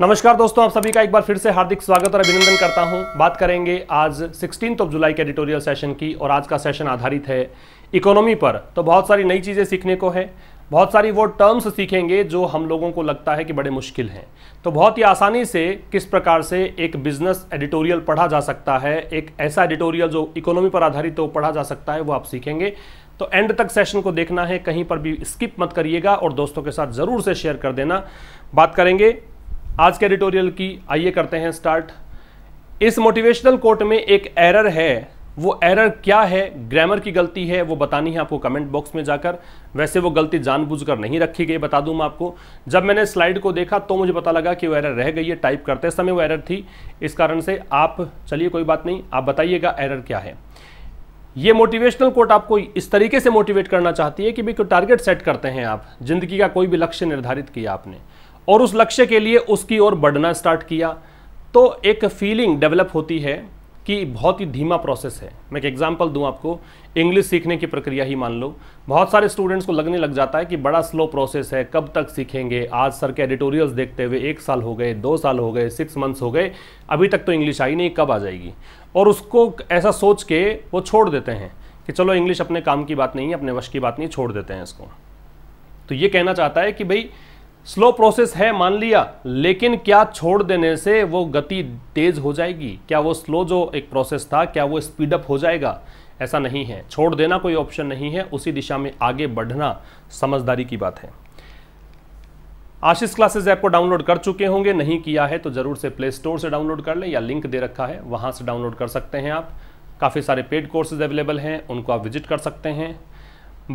नमस्कार दोस्तों आप सभी का एक बार फिर से हार्दिक स्वागत और अभिनंदन करता हूं बात करेंगे आज सिक्सटीन ऑफ जुलाई के एडिटोरियल सेशन की और आज का सेशन आधारित है इकोनॉमी पर तो बहुत सारी नई चीज़ें सीखने को है बहुत सारी वो टर्म्स सीखेंगे जो हम लोगों को लगता है कि बड़े मुश्किल हैं तो बहुत ही आसानी से किस प्रकार से एक बिजनेस एडिटोरियल पढ़ा जा सकता है एक ऐसा एडिटोरियल जो इकोनॉमी पर आधारित हो पढ़ा जा सकता है वो आप सीखेंगे तो एंड तक सेशन को देखना है कहीं पर भी स्किप मत करिएगा और दोस्तों के साथ ज़रूर से शेयर कर देना बात करेंगे आज के एडिटोरियल की आइए करते हैं स्टार्ट इस मोटिवेशनल कोट में एक एरर है वो एरर क्या है ग्रामर की गलती है वो बतानी है आपको कमेंट बॉक्स में जाकर वैसे वो गलती जानबूझकर नहीं रखी गई बता दूं मैं आपको जब मैंने स्लाइड को देखा तो मुझे पता लगा कि वो एरर रह गई है टाइप करते समय वो एरर थी इस कारण से आप चलिए कोई बात नहीं आप बताइएगा एरर क्या है ये मोटिवेशनल कोट आपको इस तरीके से मोटिवेट करना चाहती है कि भाई टारगेट सेट करते हैं आप जिंदगी का कोई भी लक्ष्य निर्धारित किया आपने और उस लक्ष्य के लिए उसकी ओर बढ़ना स्टार्ट किया तो एक फीलिंग डेवलप होती है कि बहुत ही धीमा प्रोसेस है मैं एक एग्जांपल दूं आपको इंग्लिश सीखने की प्रक्रिया ही मान लो बहुत सारे स्टूडेंट्स को लगने लग जाता है कि बड़ा स्लो प्रोसेस है कब तक सीखेंगे आज सर के एडिटोरियल्स देखते हुए एक साल हो गए दो साल हो गए सिक्स मंथ्स हो गए अभी तक तो इंग्लिश आई नहीं कब आ जाएगी और उसको ऐसा सोच के वो छोड़ देते हैं कि चलो इंग्लिश अपने काम की बात नहीं है अपने वश की बात नहीं छोड़ देते हैं इसको तो ये कहना चाहता है कि भाई स्लो प्रोसेस है मान लिया लेकिन क्या छोड़ देने से वो गति तेज हो जाएगी क्या वो स्लो जो एक प्रोसेस था क्या वो स्पीडअप हो जाएगा ऐसा नहीं है छोड़ देना कोई ऑप्शन नहीं है उसी दिशा में आगे बढ़ना समझदारी की बात है आशीष क्लासेस ऐप को डाउनलोड कर चुके होंगे नहीं किया है तो ज़रूर से प्ले स्टोर से डाउनलोड कर लें या लिंक दे रखा है वहां से डाउनलोड कर सकते हैं आप काफ़ी सारे पेड कोर्सेज अवेलेबल हैं उनको आप विजिट कर सकते हैं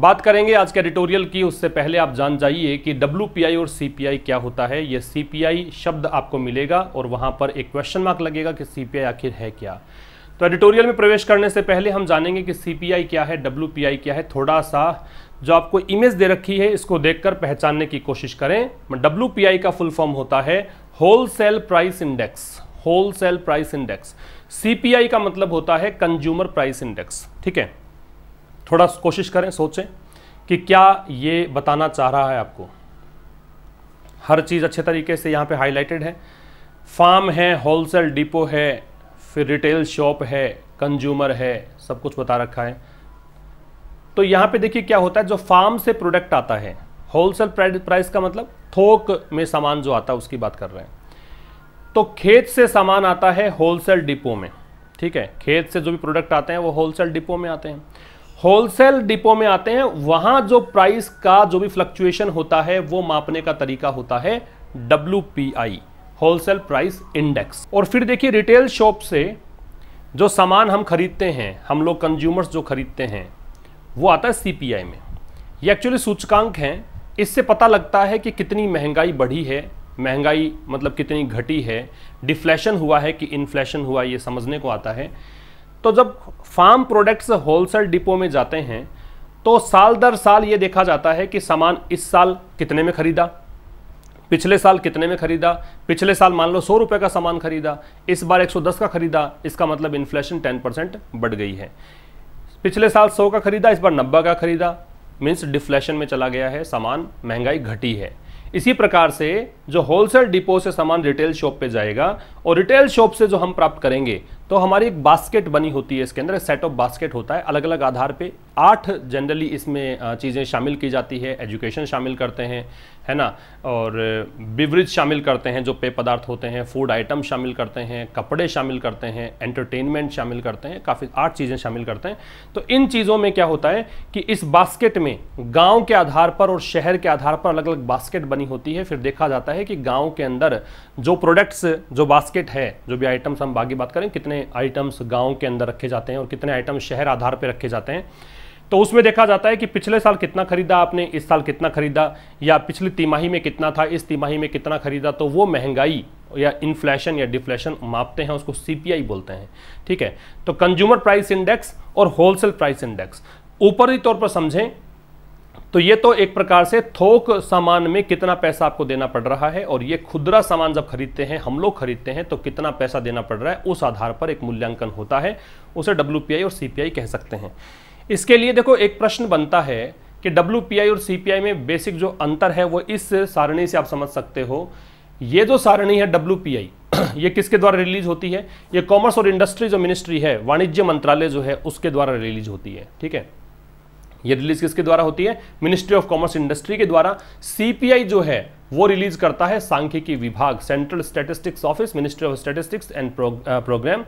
बात करेंगे आज के एडिटोरियल की उससे पहले आप जान जाइए कि डब्ल्यू और सी क्या होता है ये सी शब्द आपको मिलेगा और वहाँ पर एक क्वेश्चन मार्क लगेगा कि सी आखिर है क्या तो एडिटोरियल में प्रवेश करने से पहले हम जानेंगे कि सी क्या है डब्ल्यू क्या है थोड़ा सा जो आपको इमेज दे रखी है इसको देखकर पहचानने की कोशिश करें डब्ल्यू का फुल फॉर्म होता है wholesale price index wholesale price index C का मतलब होता है कंज्यूमर प्राइस इंडेक्स ठीक है थोड़ा कोशिश करें सोचें कि क्या ये बताना चाह रहा है आपको हर चीज़ अच्छे तरीके से यहाँ पे हाईलाइटेड है फार्म है होलसेल डिपो है फिर रिटेल शॉप है कंज्यूमर है सब कुछ बता रखा है तो यहाँ पे देखिए क्या होता है जो फार्म से प्रोडक्ट आता है होलसेल प्राइस का मतलब थोक में सामान जो आता है उसकी बात कर रहे हैं तो खेत से सामान आता है होलसेल डिपो में ठीक है खेत से जो भी प्रोडक्ट आते हैं वो होलसेल डिपो में आते हैं होलसेल डिपो में आते हैं वहां जो प्राइस का जो भी फ्लक्चुएशन होता है वो मापने का तरीका होता है डब्ल्यू होलसेल प्राइस इंडेक्स और फिर देखिए रिटेल शॉप से जो सामान हम खरीदते हैं हम लोग कंज्यूमर्स जो खरीदते हैं वो आता है सीपीआई में ये एक्चुअली सूचकांक हैं इससे पता लगता है कि कितनी महंगाई बढ़ी है महंगाई मतलब कितनी घटी है डिफ्लेशन हुआ है कि इन्फ्लेशन हुआ ये समझने को आता है तो जब फार्म प्रोडक्ट्स होलसेल डिपो में जाते हैं तो साल दर साल ये देखा जाता है कि सामान इस साल कितने में खरीदा पिछले साल कितने में खरीदा पिछले साल मान लो सौ रुपये का सामान खरीदा इस बार 110 का खरीदा इसका मतलब इन्फ्लेशन 10 परसेंट बढ़ गई है पिछले साल 100 का खरीदा इस बार 90 का खरीदा मीन्स डिफ्लेशन में चला गया है सामान महंगाई घटी है इसी प्रकार से जो होलसेल डिपो से सामान रिटेल शॉप पे जाएगा और रिटेल शॉप से जो हम प्राप्त करेंगे तो हमारी एक बास्केट बनी होती है इसके अंदर सेट ऑफ बास्केट होता है अलग अलग आधार पे आठ जनरली इसमें चीज़ें शामिल की जाती है एजुकेशन शामिल करते हैं है ना और बिवरेज शामिल करते हैं जो पेय पदार्थ होते हैं फूड आइटम शामिल करते हैं कपड़े शामिल करते हैं एंटरटेनमेंट शामिल करते हैं काफ़ी आठ चीज़ें शामिल करते हैं तो इन चीज़ों में क्या होता है कि इस बास्केट में गांव के आधार पर और शहर के आधार पर अलग अलग बास्केट बनी होती है फिर देखा जाता है कि गाँव के अंदर जो प्रोडक्ट्स जो बास्केट है जो भी आइटम्स हम बाकी बात करें कितने आइटम्स गाँव के अंदर रखे जाते हैं और कितने आइटम्स शहर आधार पर रखे जाते हैं तो उसमें देखा जाता है कि पिछले साल कितना खरीदा आपने इस साल कितना खरीदा या पिछली तिमाही में कितना था इस तिमाही में कितना खरीदा तो वो महंगाई या इन्फ्लेशन या डिफ्लेशन मापते हैं उसको सीपीआई बोलते हैं ठीक है तो कंज्यूमर प्राइस इंडेक्स और होलसेल प्राइस इंडेक्स ऊपरी तौर पर समझें तो ये तो एक प्रकार से थोक सामान में कितना पैसा आपको देना पड़ रहा है और ये खुदरा सामान जब खरीदते हैं हम लोग खरीदते हैं तो कितना पैसा देना पड़ रहा है उस आधार पर एक मूल्यांकन होता है उसे डब्ल्यू और सी कह सकते हैं इसके लिए देखो एक प्रश्न बनता है कि डब्ल्यू और सी में बेसिक जो अंतर है वो इस सारणी से आप समझ सकते हो ये जो सारणी है डब्ल्यू ये किसके द्वारा रिलीज होती है ये कॉमर्स और इंडस्ट्री जो मिनिस्ट्री है वाणिज्य मंत्रालय जो है उसके द्वारा रिलीज होती है ठीक है ये रिलीज किसके द्वारा होती है मिनिस्ट्री ऑफ कॉमर्स इंडस्ट्री के द्वारा सीपीआई जो है वो रिलीज करता है सांख्यिकी विभाग central statistics office ministry of statistics and programme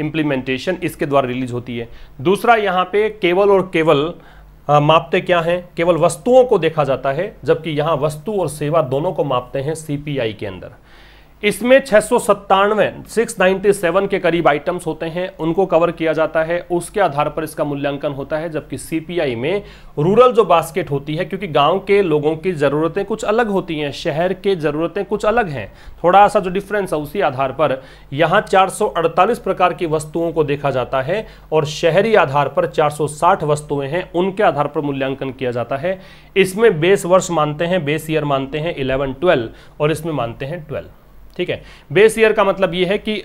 implementation इसके द्वारा रिलीज होती है दूसरा यहाँ पे केवल और केवल मापते क्या हैं केवल वस्तुओं को देखा जाता है जबकि यहाँ वस्तु और सेवा दोनों को मापते हैं सी के अंदर इसमें छह सौ सत्तानवे सिक्स नाइन्टी सेवन के करीब आइटम्स होते हैं उनको कवर किया जाता है उसके आधार पर इसका मूल्यांकन होता है जबकि सीपीआई में रूरल जो बास्केट होती है क्योंकि गांव के लोगों की ज़रूरतें कुछ अलग होती हैं शहर के ज़रूरतें कुछ अलग हैं थोड़ा सा जो डिफरेंस है उसी आधार पर यहाँ चार प्रकार की वस्तुओं को देखा जाता है और शहरी आधार पर चार वस्तुएं हैं उनके आधार पर मूल्यांकन किया जाता है इसमें बेस वर्ष मानते हैं बेस ईयर मानते हैं इलेवन ट्वेल्व और इसमें मानते हैं ट्वेल्व ठीक है बेस ईयर का मतलब ये है कि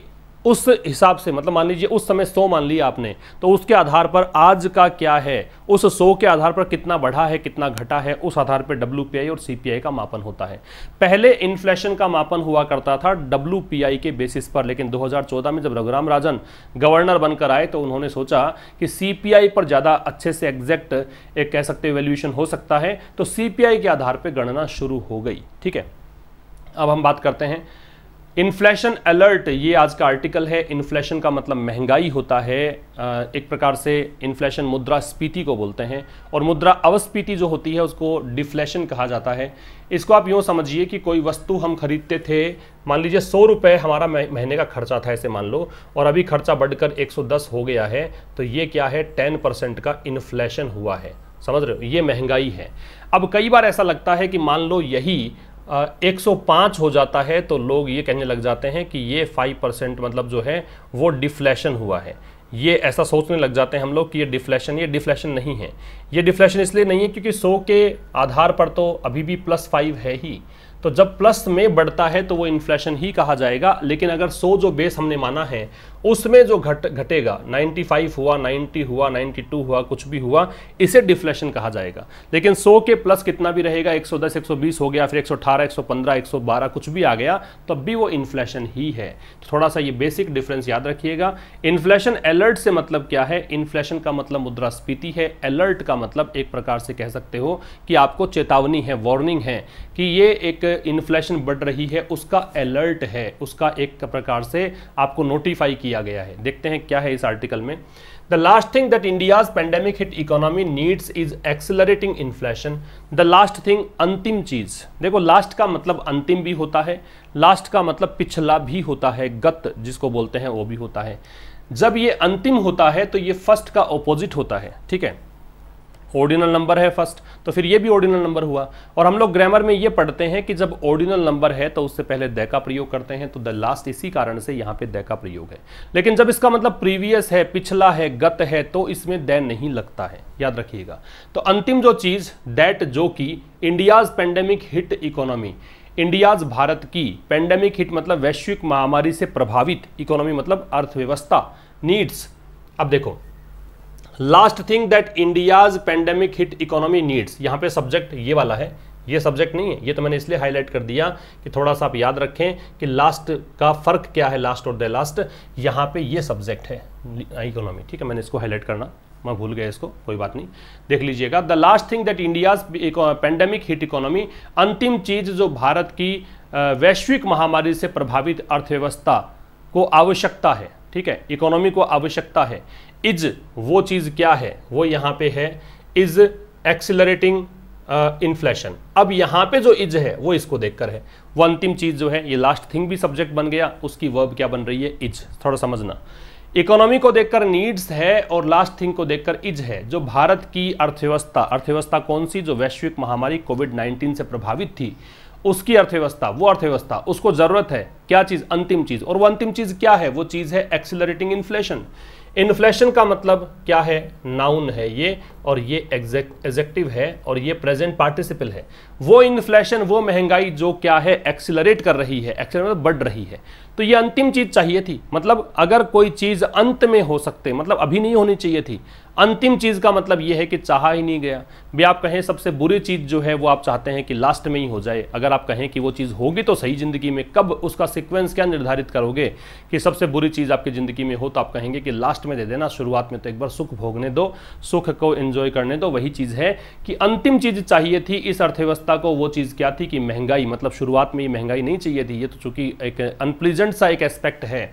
उस हिसाब से मतलब मान लीजिए उस समय सौ मान लिया आपने तो उसके आधार पर आज का क्या है उस सौ के आधार पर कितना बढ़ा है कितना घटा है उस आधार पर डब्ल्यू और सी का मापन होता है पहले इन्फ्लेशन का मापन हुआ करता था डब्ल्यू के बेसिस पर लेकिन 2014 में जब रघुराम राजन गवर्नर बनकर आए तो उन्होंने सोचा कि सी पर ज़्यादा अच्छे से एग्जैक्ट एक कह सकते वैल्यूएशन हो सकता है तो सी के आधार पर गणना शुरू हो गई ठीक है अब हम बात करते हैं इन्फ्लेशन अलर्ट ये आज का आर्टिकल है इन्फ्लेशन का मतलब महंगाई होता है एक प्रकार से इन्फ्लेशन मुद्रा स्पीति को बोलते हैं और मुद्रा अवस्पीति जो होती है उसको डिफ्लेशन कहा जाता है इसको आप यूँ समझिए कि कोई वस्तु हम खरीदते थे मान लीजिए सौ रुपये हमारा महीने का खर्चा था ऐसे मान लो और अभी खर्चा बढ़कर एक हो गया है तो ये क्या है टेन परसेंट का इन्फ्लेशन हुआ है समझ रहे हो ये महंगाई है अब कई बार ऐसा लगता है कि मान लो यही 105 हो जाता है तो लोग ये कहने लग जाते हैं कि ये 5 परसेंट मतलब जो है वो डिफ्लेशन हुआ है ये ऐसा सोचने लग जाते हैं हम लोग कि ये डिफ्लेशन ये डिफ्लेशन नहीं है ये डिफ्लेशन इसलिए नहीं है क्योंकि 100 के आधार पर तो अभी भी प्लस फाइव है ही तो जब प्लस में बढ़ता है तो वो इन्फ्लेशन ही कहा जाएगा लेकिन अगर सो जो बेस हमने माना है उसमें जो घट घटेगा 95 हुआ 90 हुआ 92 हुआ कुछ भी हुआ इसे डिफ्लेशन कहा जाएगा लेकिन 100 के प्लस कितना भी रहेगा 110 120 हो गया फिर 118 115 112 कुछ भी आ गया तब भी वो इन्फ्लेशन ही है तो थोड़ा सा ये बेसिक डिफरेंस याद रखिएगा इन्फ्लेशन अलर्ट से मतलब क्या है इन्फ्लेशन का मतलब मुद्रास्फीति है अलर्ट का मतलब एक प्रकार से कह सकते हो कि आपको चेतावनी है वार्निंग है कि ये एक इन्फ्लेशन बढ़ रही है उसका अलर्ट है उसका एक प्रकार से आपको नोटिफाई किया किया गया है देखते हैं क्या है इस आर्टिकल में the last thing that India's pandemic hit economy needs is accelerating inflation the last thing अंतिम चीज देखो लास्ट का मतलब अंतिम भी होता है लास्ट का मतलब पिछला भी होता है गत जिसको बोलते हैं वो भी होता है जब ये अंतिम होता है तो ये फर्स्ट का ऑपोजिट होता है ठीक है ऑर्डिनल नंबर है फर्स्ट तो फिर ये भी ऑर्डिनल नंबर हुआ और हम लोग ग्रामर में ये पढ़ते हैं कि जब ऑर्डिनल नंबर है तो उससे पहले द का प्रयोग करते हैं तो द लास्ट इसी कारण से यहाँ पे द का प्रयोग है लेकिन जब इसका मतलब प्रीवियस है पिछला है गत है तो इसमें द नहीं लगता है याद रखिएगा तो अंतिम जो चीज़ दैट जो कि India's pandemic hit economy India's भारत की पेंडेमिक हिट मतलब वैश्विक महामारी से प्रभावित इकोनॉमी मतलब अर्थव्यवस्था नीड्स अब देखो last thing that India's pandemic hit economy needs यहां पे सब्जेक्ट ये वाला है ये सब्जेक्ट नहीं है ये तो मैंने इसलिए हाईलाइट कर दिया कि थोड़ा सा आप याद रखें कि लास्ट का फर्क क्या है लास्ट और द लास्ट यहां पे ये सब्जेक्ट है इकोनॉमी ठीक है मैंने इसको हाईलाइट करना मैं भूल गया इसको कोई बात नहीं देख लीजिएगा the last thing that India's pandemic hit economy अंतिम चीज जो भारत की वैश्विक महामारी से प्रभावित अर्थव्यवस्था को आवश्यकता है ठीक है इकोनॉमी को आवश्यकता है इज वो चीज़ क्या है वो यहां पे है इज एक्सिलरेटिंग इन्फ्लेशन uh, अब यहां पे जो इज है वो इसको देखकर है वो अंतिम चीज़ जो है ये लास्ट थिंग भी सब्जेक्ट बन गया उसकी वर्ब क्या बन रही है इज थोड़ा समझना इकोनॉमी को देखकर नीड्स है और लास्ट थिंग को देखकर इज है जो भारत की अर्थव्यवस्था अर्थव्यवस्था कौन सी जो वैश्विक महामारी कोविड 19 से प्रभावित थी उसकी अर्थव्यवस्था वो अर्थव्यवस्था उसको जरूरत है क्या चीज़ अंतिम चीज़ और वो अंतिम चीज़ क्या है वो चीज़ है एक्सिलरेटिंग इन्फ्लेशन इन्फ्लेशन का मतलब क्या है नाउन है ये और ये एग्जेक्टिव है और ये प्रेजेंट पार्टिसिपल है वो इन्फ्लेशन वो महंगाई जो क्या है एक्सिलरेट कर रही है एक्सिलरेट मतलब बढ़ रही है तो ये अंतिम चीज़ चाहिए थी मतलब अगर कोई चीज़ अंत में हो सकते मतलब अभी नहीं होनी चाहिए थी अंतिम चीज़ का मतलब यह है कि चाहा ही नहीं गया भी आप कहें सबसे बुरी चीज़ जो है वो आप चाहते हैं कि लास्ट में ही हो जाए अगर आप कहें कि वो चीज़ होगी तो सही ज़िंदगी में कब उसका सीक्वेंस क्या निर्धारित करोगे कि सबसे बुरी चीज़ आपकी ज़िंदगी में हो तो आप कहेंगे कि लास्ट में दे देना शुरुआत में तो एक बार सुख भोगने दो सुख को एंजॉय करने दो वही चीज़ है कि अंतिम चीज़ चाहिए थी इस अर्थव्यवस्था को वो चीज़ क्या थी कि महंगाई मतलब शुरुआत में ये महंगाई नहीं चाहिए थी ये तो चूंकि एक अनप्लीजेंट सा एक एस्पेक्ट है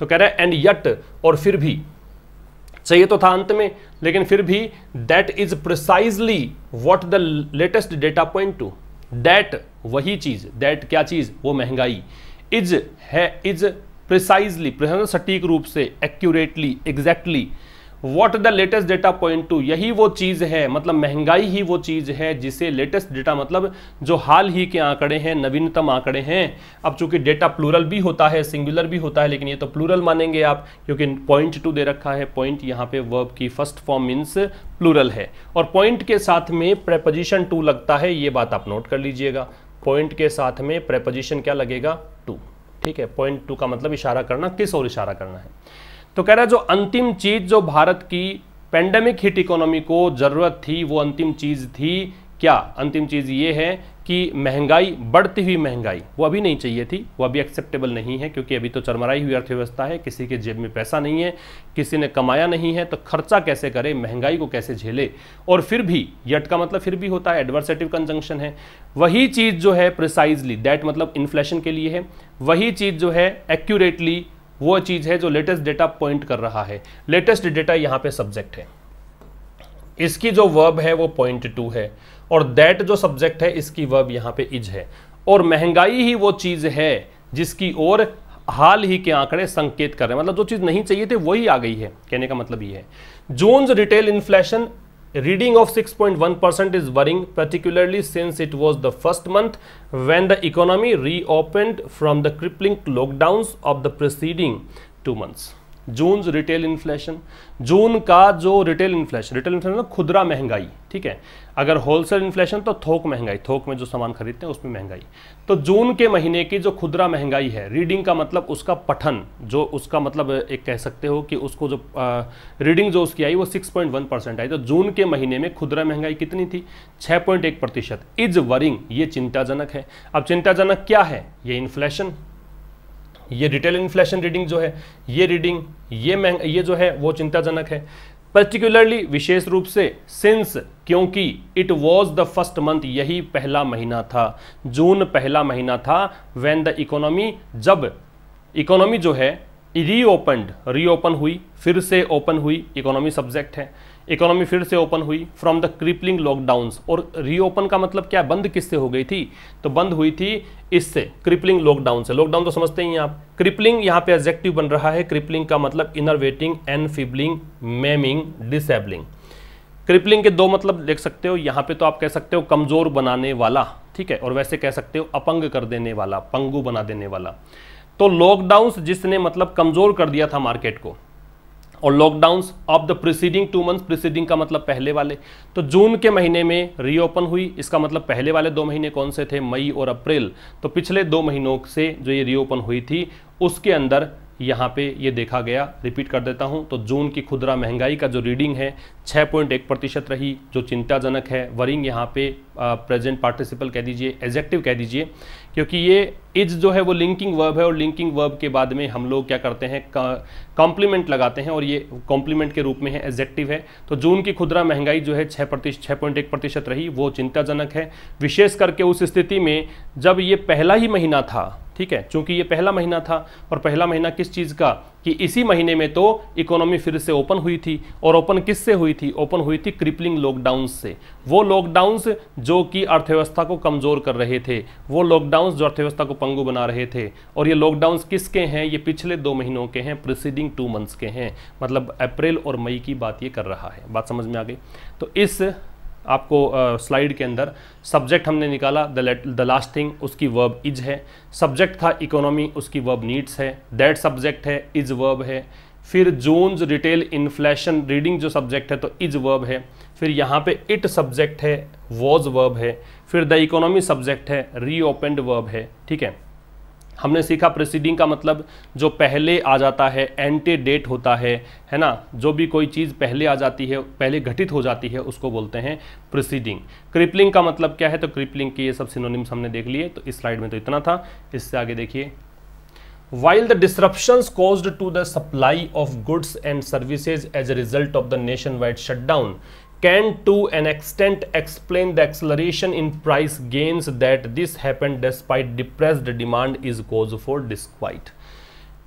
तो कह रहे हैं एंड यट और फिर भी चाहिए तो था अंत में लेकिन फिर भी that is precisely what the latest data point to that वही चीज दैट क्या चीज वो महंगाई इज है इज प्रिसाइजली सटीक रूप से accurately exactly exactly, what the latest data point to यही वो चीज है मतलब महंगाई ही वो चीज है जिसे लेटेस्ट डेटा मतलब जो हाल ही के आंकड़े हैं नवीनतम आंकड़े हैं अब चूंकि डेटा प्लूरल भी होता है सिंगुलर भी होता है लेकिन ये तो प्लूरल मानेंगे आप क्योंकि पॉइंट टू दे रखा है पॉइंट यहाँ पे वर्ब की फर्स्ट फॉर्म मीन्स प्लूरल है और पॉइंट के साथ में प्रेपोजिशन टू लगता है ये बात आप नोट कर लीजिएगा पॉइंट के साथ में प्रेपोजिशन क्या लगेगा टू ठीक है पॉइंट टू का मतलब इशारा करना किस और इशारा करना है तो कह रहा है जो अंतिम चीज जो भारत की पेंडेमिक हिट इकोनॉमी को जरूरत थी वो अंतिम चीज थी क्या अंतिम चीज ये है कि महंगाई बढ़ती हुई महंगाई वो अभी नहीं चाहिए थी वो अभी एक्सेप्टेबल नहीं है क्योंकि अभी तो चरमराई हुई अर्थव्यवस्था है किसी के जेब में पैसा नहीं है किसी ने कमाया नहीं है तो खर्चा कैसे करे महंगाई को कैसे झेले और फिर भी यट का मतलब फिर भी होता है एडवर्सेटिव कंजंक्शन है वही चीज़ जो है प्रिसाइजली दैट मतलब इन्फ्लेशन के लिए है वही चीज़ जो है एक्यूरेटली वो चीज़ है जो लेटेस्ट डेटा पॉइंट कर रहा है लेटेस्ट डेटा यहां पे सब्जेक्ट है इसकी जो वर्ब है वो पॉइंट टू है और दैट जो सब्जेक्ट है इसकी वर्ब यहां पे इज है और महंगाई ही वो चीज़ है जिसकी ओर हाल ही के आंकड़े संकेत कर रहे हैं मतलब जो चीज़ नहीं चाहिए थी वही आ गई है कहने का मतलब ये है June's retail inflation reading of 6.1% is worrying, particularly since it was the first month when the economy reopened from the crippling lockdowns of the preceding two months. June retail inflation जून का जो रिटेल इन्फ्लेशन रिटेल इन्फ्लेशन खुदरा महंगाई ठीक है अगर wholesale inflation तो थोक महंगाई थोक में जो सामान खरीदते हैं उसमें महंगाई तो जून के महीने की जो खुदरा महंगाई है रीडिंग का मतलब उसका पठन जो उसका मतलब एक कह सकते हो कि उसको जो आ, रीडिंग जो उसकी आई वो 6.1 परसेंट आई तो जून के महीने में खुदरा महंगाई कितनी थी 6.1 प्रतिशत इज वरिंग ये चिंताजनक है अब चिंताजनक क्या है ये इन्फ्लेशन ये रिटेल इन्फ्लेशन रीडिंग जो है ये रीडिंग ये ये जो है वो चिंताजनक है पर्टिकुलरली विशेष रूप से सिंस क्योंकि it was the first month यही पहला महीना था जून पहला महीना था वेन द इकोनॉमी जब इकोनॉमी जो है रीओपनड रीओपन हुई फिर से ओपन हुई इकोनॉमी सब्जेक्ट है इकोनॉमी फिर से ओपन हुई फ्रॉम द क्रिपलिंग लॉकडाउन और रीओपन का मतलब क्या बंद किससे हो गई थी तो बंद हुई थी इससे क्रिपलिंग लॉकडाउन से लॉकडाउन तो समझते ही आप क्रिपलिंग यहाँ पे एब्जेक्टिव बन रहा है क्रिपलिंग का मतलब इनरवेटिंग फिबलिंग मेमिंग डिसेबलिंग क्रिपलिंग के दो मतलब देख सकते हो यहाँ पे तो आप कह सकते हो कमज़ोर बनाने वाला ठीक है और वैसे कह सकते हो अपंग कर देने वाला पंगू बना देने वाला तो लॉकडाउन जिसने मतलब कमज़ोर कर दिया था मार्केट को और lockdown of the preceding two month preceding का मतलब पहले वाले तो जून के महीने में रीओपन हुई इसका मतलब पहले वाले दो महीने कौन से थे मई और अप्रैल तो पिछले दो महीनों से जो ये रीओपन हुई थी उसके अंदर यहाँ पे ये देखा गया रिपीट कर देता हूँ तो जून की खुदरा महंगाई का जो रीडिंग है 6.1 प्रतिशत रही जो चिंताजनक है वरिंग यहाँ पे प्रेजेंट पार्टिसिपल कह दीजिए एजेक्टिव कह दीजिए क्योंकि ये इज जो है वो लिंकिंग वर्ब है और लिंकिंग वर्ब के बाद में हम लोग क्या करते हैं कॉम्प्लीमेंट लगाते हैं और ये कॉम्प्लीमेंट के रूप में है एजेक्टिव है तो जून की खुदरा महंगाई जो है छः प्रतिशत छः पॉइंट एक प्रतिशत रही वो चिंताजनक है विशेष करके उस स्थिति में जब ये पहला ही महीना था ठीक है चूंकि ये पहला महीना था और पहला महीना किस चीज़ का कि इसी महीने में तो इकोनॉमी फिर से ओपन हुई थी और ओपन किस से हुई थी ओपन हुई थी क्रिपलिंग लॉकडाउन से वो लॉकडाउन जो कि अर्थव्यवस्था को कमज़ोर कर रहे थे वो लॉकडाउन जो अर्थव्यवस्था को पंगु बना रहे थे और ये लॉकडाउन किसके हैं ये पिछले दो महीनों के हैं प्रिसीडिंग टू मंथ्स के हैं मतलब अप्रैल और मई की बात ये कर रहा है बात समझ में आ गई तो इस आपको स्लाइड uh, के अंदर सब्जेक्ट हमने निकाला द लास्ट थिंग उसकी वर्ब इज है सब्जेक्ट था इकोनॉमी उसकी वर्ब नीड्स है दैट सब्जेक्ट है इज वर्ब है फिर जोन्स रिटेल इन्फ्लेशन रीडिंग जो सब्जेक्ट है तो इज वर्ब है फिर यहाँ पे इट सब्जेक्ट है वॉज वर्ब है फिर द इकोनॉमी सब्जेक्ट है रीओपेंड वर्ब है ठीक है हमने सीखा प्रेसिडिंग का मतलब जो पहले आ जाता है एंटी डेट होता है है ना जो भी कोई चीज़ पहले आ जाती है पहले घटित हो जाती है उसको बोलते हैं प्रेसिडिंग क्रिपलिंग का मतलब क्या है तो क्रिपलिंग के ये सब सिनोनिम्स हमने देख लिए तो इस स्लाइड में तो इतना था इससे आगे देखिए while disruption to the supply of goods and services as a result of the nationwide shutdown can to an extent explain the acceleration in price gains that this happened despite depressed demand is cause for disquiet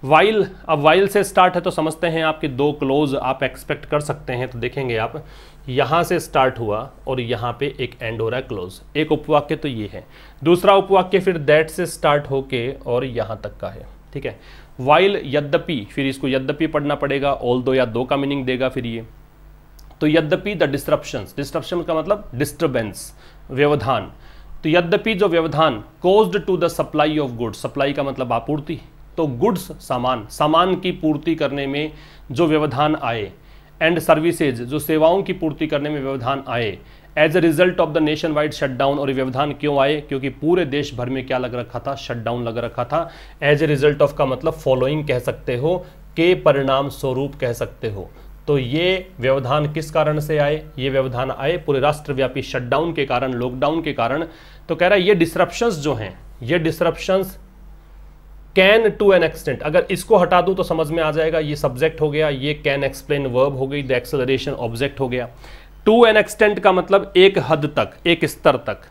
while अब while से start है तो समझते हैं आपके दो close आप expect कर सकते हैं तो देखेंगे आप यहां से स्टार्ट हुआ और यहां पे एक एंड हो रहा है क्लोज एक उपवाक्य तो ये है दूसरा उपवाक्य फिर दैट से स्टार्ट होके और यहां तक का है ठीक है वाइल यद्यपि फिर इसको यद्यपि पढ़ना पड़ेगा ऑल दो या दो का मीनिंग देगा फिर ये तो यद्यपि द डिस्ट्रप्शन डिस्ट्रप्शन का मतलब डिस्टर्बेंस व्यवधान तो यद्यपि जो व्यवधान caused to the supply of goods supply का मतलब आपूर्ति तो गुड्स सामान सामान की पूर्ति करने में जो व्यवधान आए एंड सर्विसेज जो सेवाओं की पूर्ति करने में व्यवधान आए as a result of the nationwide shutdown और व्यवधान क्यों आए क्योंकि पूरे देश भर में क्या लग रखा था शटडाउन लग रखा था एज ए रिजल्ट ऑफ का मतलब फॉलोइंग कह सकते हो के परिणाम स्वरूप कह सकते हो तो ये व्यवधान किस कारण से आए ये व्यवधान आए पूरे राष्ट्रव्यापी शटडाउन के कारण लॉकडाउन के कारण तो कह रहा है ये डिसरप्शंस जो हैं ये disruptions can to an extent अगर इसको हटा दूं तो समझ में आ जाएगा ये सब्जेक्ट हो गया ये कैन एक्सप्लेन वर्ब हो गई द एक्सलरेशन ऑब्जेक्ट हो गया टू एन एक्सटेंट का मतलब एक हद तक एक स्तर तक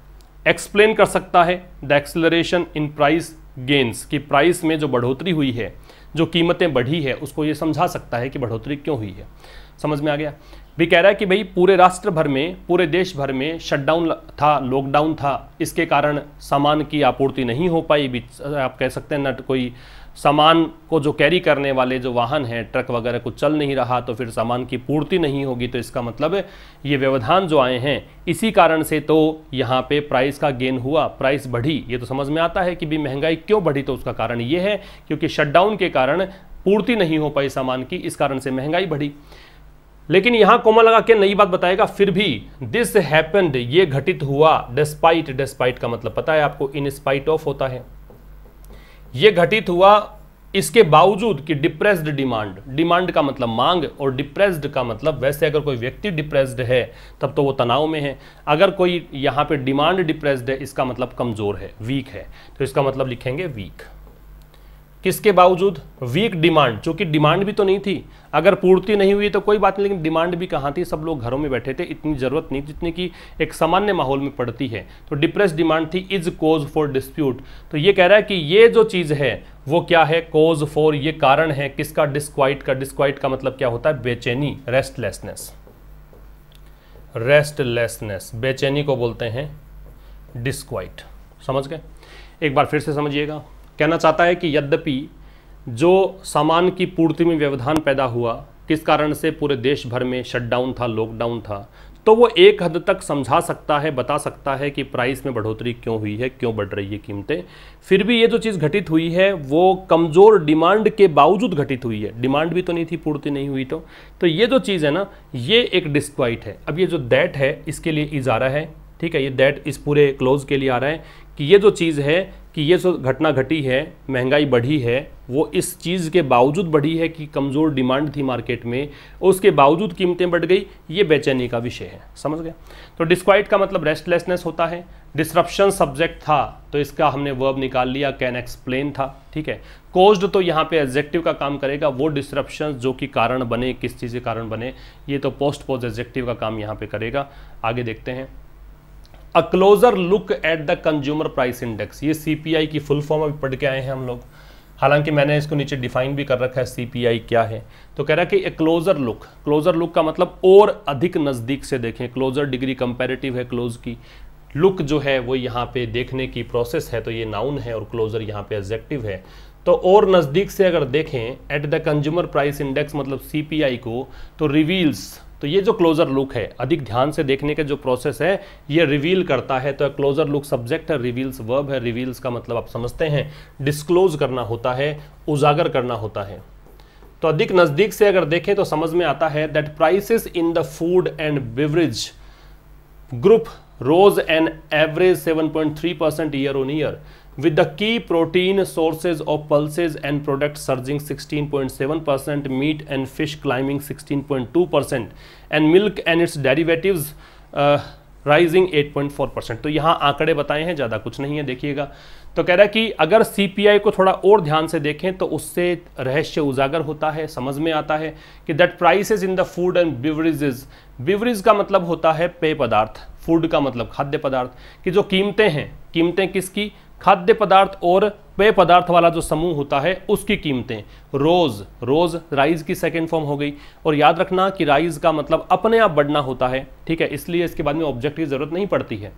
एक्सप्लेन कर सकता है the acceleration in price gains की प्राइस में जो बढ़ोतरी हुई है जो कीमतें बढ़ी है उसको ये समझा सकता है कि बढ़ोतरी क्यों हुई है समझ में आ गया भी कह रहा है कि भाई पूरे राष्ट्र भर में पूरे देश भर में शटडाउन था लॉकडाउन था इसके कारण सामान की आपूर्ति नहीं हो पाई आप कह सकते हैं न तो कोई सामान को जो कैरी करने वाले जो वाहन हैं ट्रक वगैरह कुछ चल नहीं रहा तो फिर सामान की पूर्ति नहीं होगी तो इसका मतलब ये व्यवधान जो आए हैं इसी कारण से तो यहाँ पे प्राइस का गेन हुआ प्राइस बढ़ी ये तो समझ में आता है कि भी महंगाई क्यों बढ़ी तो उसका कारण ये है क्योंकि शटडाउन के कारण पूर्ति नहीं हो पाई सामान की इस कारण से महंगाई बढ़ी लेकिन यहां कोमा लगा के नई बात बताएगा फिर भी दिस हैपेंड ये घटित हुआ डिस्पाइट डिस्पाइट का मतलब पता है आपको इन स्पाइट ऑफ होता है ये घटित हुआ इसके बावजूद कि डिप्रेस्ड डिमांड डिमांड का मतलब मांग और डिप्रेस्ड का मतलब वैसे अगर कोई व्यक्ति डिप्रेस्ड है तब तो वो तनाव में है अगर कोई यहाँ पे डिमांड डिप्रेस्ड है इसका मतलब कमज़ोर है वीक है तो इसका मतलब लिखेंगे वीक किसके बावजूद वीक डिमांड चूंकि डिमांड भी तो नहीं थी अगर पूर्ति नहीं हुई तो कोई बात नहीं लेकिन डिमांड भी कहाँ थी सब लोग घरों में बैठे थे इतनी ज़रूरत नहीं जितनी कि एक सामान्य माहौल में पड़ती है तो डिप्रेस डिमांड थी इज कोज फॉर डिस्प्यूट तो ये कह रहा है कि ये जो चीज़ है वो क्या है कोज फॉर ये कारण है किसका डिस्क्वाइट का डिस्क्वाइट का मतलब क्या होता है बेचैनी रेस्टलेसनेस रेस्टलेसनेस बेचैनी को बोलते हैं डिस्क्वाइट समझ गए एक बार फिर से समझिएगा कहना चाहता है कि यद्यपि जो सामान की पूर्ति में व्यवधान पैदा हुआ किस कारण से पूरे देश भर में शटडाउन था लॉकडाउन था तो वो एक हद तक समझा सकता है बता सकता है कि प्राइस में बढ़ोतरी क्यों हुई है क्यों बढ़ रही है कीमतें फिर भी ये जो चीज़ घटित हुई है वो कमज़ोर डिमांड के बावजूद घटित हुई है डिमांड भी तो नहीं थी पूर्ति नहीं हुई तो तो ये जो चीज़ है ना ये एक डिस्क्वाइट है अब ये जो डेट है इसके लिए इजारा है ठीक है ये डेट इस पूरे क्लोज के लिए आ रहा है कि ये जो चीज़ है कि ये जो घटना घटी है महंगाई बढ़ी है वो इस चीज़ के बावजूद बढ़ी है कि कमज़ोर डिमांड थी मार्केट में उसके बावजूद कीमतें बढ़ गई ये बेचैनी का विषय है समझ गए तो डिस्क्वाइट का मतलब रेस्टलेसनेस होता है डिस्ट्रप्शन सब्जेक्ट था तो इसका हमने वर्ब निकाल लिया कैन एक्सप्लेन था ठीक है कोज्ड तो यहाँ पे एग्जेक्टिव का काम करेगा वो डिस्ट्रप्शन जो कि कारण बने किस चीज़ के कारण बने ये तो पोस्ट पोज एब्जेक्टिव का काम यहाँ पे करेगा आगे देखते हैं a closer look at the consumer price index ये सीपीआई की फुल फॉर्म अभी पढ़ के आए हैं हम लोग हालांकि मैंने इसको नीचे डिफाइन भी कर रखा है सीपीआई क्या है तो कह रहा है कि a closer look closer look का मतलब और अधिक नज़दीक से देखें क्लोजर डिग्री कंपेरेटिव है क्लोज की लुक जो है वो यहाँ पे देखने की प्रोसेस है तो ये नाउन है और क्लोजर यहाँ पे एब्जेक्टिव है तो और नज़दीक से अगर देखें at the consumer price index मतलब सीपीआई को तो रिवील्स तो ये जो क्लोजर लुक है अधिक ध्यान से देखने का जो प्रोसेस है ये रिवील करता है तो क्लोजर लुक सब्जेक्ट है रिवील्स वर्ब है रिवील्स का मतलब आप समझते हैं डिस्क्लोज करना होता है उजागर करना होता है तो अधिक नज़दीक से अगर देखें तो समझ में आता है that prices in the food and beverage group rose and average seven point three percent year on year with the key protein sources of pulses and products surging 16.7%, meat and fish climbing 16.2% and milk and its derivatives uh, rising 8.4 percent तो यहाँ आंकड़े बताए हैं ज़्यादा कुछ नहीं है देखिएगा तो कह रहा है कि अगर आई को थोड़ा और ध्यान से देखें तो उससे रहस्य उजागर होता है समझ में आता है कि that prices in the food and beverages beverage का मतलब होता है पेय पदार्थ फूड का मतलब खाद्य पदार्थ कि जो कीमतें हैं कीमतें किसकी खाद्य पदार्थ और पेय पदार्थ वाला जो समूह होता है उसकी कीमतें रोज़ रोज़ राइज की सेकेंड फॉर्म हो गई और याद रखना कि राइज का मतलब अपने आप बढ़ना होता है ठीक है इसलिए इसके बाद में ऑब्जेक्ट की ज़रूरत नहीं पड़ती है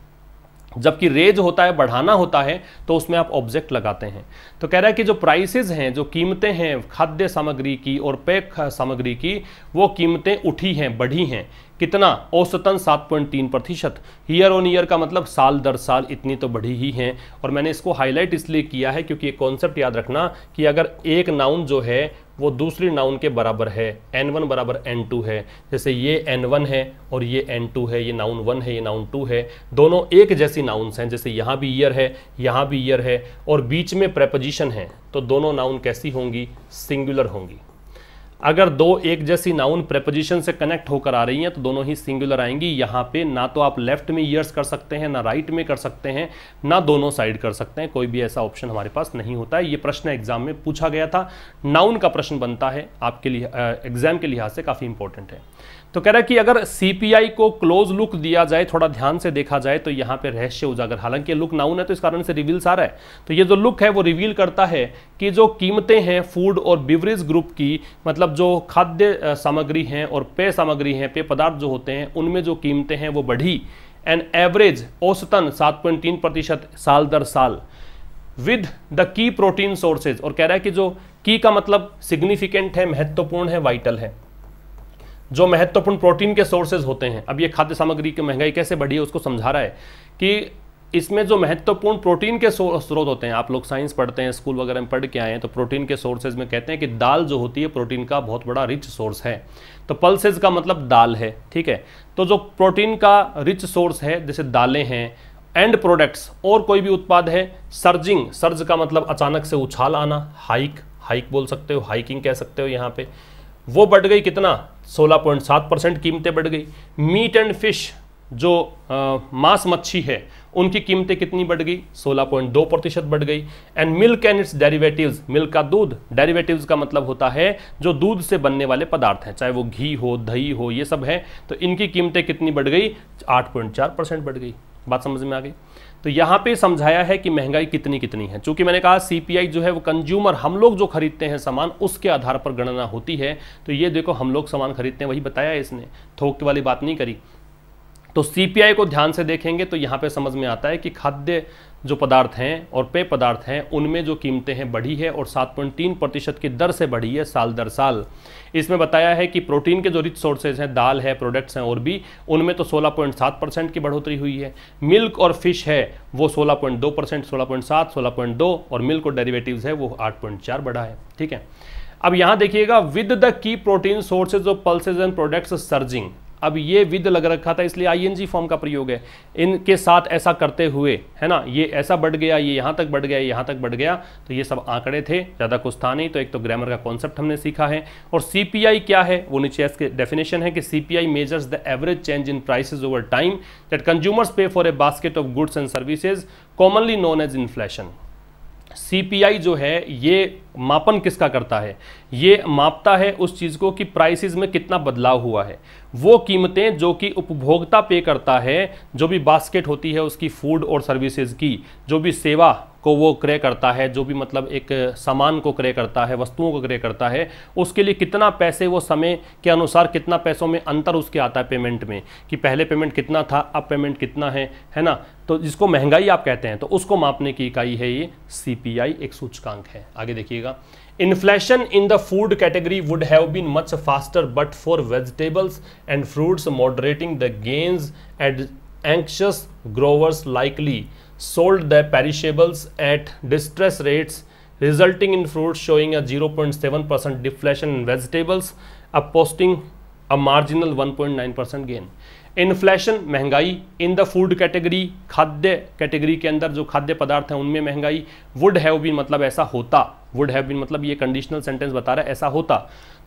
जबकि रेज होता है बढ़ाना होता है तो उसमें आप ऑब्जेक्ट लगाते हैं तो कह रहा है कि जो प्राइसेज हैं जो कीमतें हैं खाद्य सामग्री की और पेय सामग्री की वो कीमतें उठी हैं बढ़ी हैं कितना औसतन 7.3 प्रतिशत ईयर ऑन ईयर का मतलब साल दर साल इतनी तो बढ़ी ही हैं और मैंने इसको हाईलाइट इसलिए किया है क्योंकि ये कॉन्सेप्ट याद रखना कि अगर एक नाउन जो है वो दूसरी नाउन के बराबर है एन वन बराबर एन टू है जैसे ये एन वन है और ये एन टू है ये नाउन वन है ये नाउन टू है दोनों एक जैसी नाउन्स हैं जैसे यहाँ भी ईयर है यहाँ भी ईयर है और बीच में प्रेपोजिशन है तो दोनों नाउन कैसी होंगी सिंगुलर होंगी अगर दो एक जैसी नाउन प्रेपोजिशन से कनेक्ट होकर आ रही हैं तो दोनों ही सिंगुलर आएंगी यहाँ पे ना तो आप लेफ्ट में ईयर्स कर सकते हैं ना राइट में कर सकते हैं ना दोनों साइड कर सकते हैं कोई भी ऐसा ऑप्शन हमारे पास नहीं होता है ये प्रश्न एग्जाम में पूछा गया था नाउन का प्रश्न बनता है आपके लिए एग्जाम के लिहाज से काफ़ी इंपॉर्टेंट है तो कह रहा है कि अगर सीपीआई को क्लोज लुक दिया जाए थोड़ा ध्यान से देखा जाए तो यहाँ पे रहस्य उजागर हालांकि लुक नाउन है तो इस कारण से रिवील्स आ रहा है तो ये जो लुक है वो रिवील करता है कि जो कीमतें हैं फूड और बिवरेज ग्रुप की मतलब जो खाद्य सामग्री हैं और पेय सामग्री हैं पेय पदार्थ जो होते हैं उनमें जो कीमतें हैं वो बढ़ी एंड एवरेज औसतन सात पॉइंट तीन प्रतिशत साल दर साल with the key protein sources और कह रहा है कि जो की का मतलब सिग्निफिकेंट है महत्वपूर्ण है वाइटल है जो महत्वपूर्ण प्रोटीन के सोर्सेज होते हैं अब ये खाद्य सामग्री की महंगाई कैसे बढ़ी है उसको समझा रहा है कि इसमें जो महत्वपूर्ण प्रोटीन के स्रोत होते हैं आप लोग साइंस पढ़ते हैं स्कूल वगैरह में पढ़ के आए हैं तो प्रोटीन के सोर्सेज में कहते हैं कि दाल जो होती है प्रोटीन का बहुत बड़ा रिच सोर्स है तो पल्सेज का मतलब दाल है ठीक है तो जो प्रोटीन का रिच सोर्स है जैसे दालें हैं एंड प्रोडक्ट्स और कोई भी उत्पाद है सर्जिंग सर्ज का मतलब अचानक से उछाल आना हाइक हाइक बोल सकते हो हाइकिंग कह सकते हो यहाँ पे वो बढ़ गई कितना 16.7 परसेंट कीमतें बढ़ गई मीट एंड फिश जो आ, मांस मच्छी है उनकी कीमतें कितनी बढ़ गई 16.2 प्रतिशत बढ़ गई and milk and its derivatives milk का दूध डेरिवेटिव्स का मतलब होता है जो दूध से बनने वाले पदार्थ हैं चाहे वो घी हो दही हो ये सब है तो इनकी कीमतें कितनी बढ़ गई 8.4 परसेंट बढ़ गई बात समझ में आ गई तो यहाँ पे समझाया है कि महंगाई कितनी कितनी है चूंकि मैंने कहा सीपीआई जो है वो कंज्यूमर हम लोग जो खरीदते हैं सामान उसके आधार पर गणना होती है तो ये देखो हम लोग सामान खरीदते हैं वही बताया इसने थोक वाली बात नहीं करी तो सीपीआई को ध्यान से देखेंगे तो यहाँ पे समझ में आता है कि खाद्य जो पदार्थ हैं और पेय पदार्थ हैं उनमें जो कीमतें हैं बढ़ी है और सात प्रतिशत की दर से बढ़ी है साल दर साल इसमें बताया है कि प्रोटीन के जो रिच सोर्सेज हैं दाल है प्रोडक्ट्स हैं और भी उनमें तो 16.7 परसेंट की बढ़ोतरी हुई है मिल्क और फिश है वो 16.2 परसेंट सोलह सोलह और मिल्क और डेरिवेटिव है वो आठ बढ़ा है ठीक है अब यहां देखिएगा with the key protein sources of pulses and products surging अब ये विद लग रखा था इसलिए आईएनजी फॉर्म का प्रयोग है इनके साथ ऐसा करते हुए है ना ये ऐसा बढ़ गया ये यहां तक बढ़ गया यहां तक बढ़ गया तो ये सब आंकड़े थे ज़्यादा कुछ था नहीं तो एक तो ग्रामर का कॉन्सेप्ट हमने सीखा है और सीपीआई क्या है वो नीचे इसके डेफिनेशन है कि CPI measures the average change in prices over time that consumers pay for a basket of goods and services commonly known as inflation सी जो है ये मापन किसका करता है ये मापता है उस चीज़ को कि प्राइसेस में कितना बदलाव हुआ है वो कीमतें जो कि उपभोक्ता पे करता है जो भी बास्केट होती है उसकी फूड और सर्विसेज की जो भी सेवा को वो क्रय करता है जो भी मतलब एक सामान को क्रय करता है वस्तुओं को क्रय करता है उसके लिए कितना पैसे वो समय के अनुसार कितना पैसों में अंतर उसके आता है पेमेंट में कि पहले पेमेंट कितना था अब पेमेंट कितना है है ना तो जिसको महंगाई आप कहते हैं तो उसको मापने की इकाई है ये सी एक सूचकांक है आगे देखिएगा जाएगा inflation in the food category would have been much faster but for vegetables and fruits moderating the gains and anxious growers likely sold the perishables at distress rates resulting in fruits showing a 0.7% percent deflation in vegetables posting a marginal one point nine percent gain inflation महंगाई in the food category खाद्य category के अंदर जो खाद्य पदार्थ हैं उनमें महंगाई वुड हैव बीन मतलब ऐसा होता वुड हैव बीन मतलब ये कंडीशनल सेंटेंस बता रहा है ऐसा होता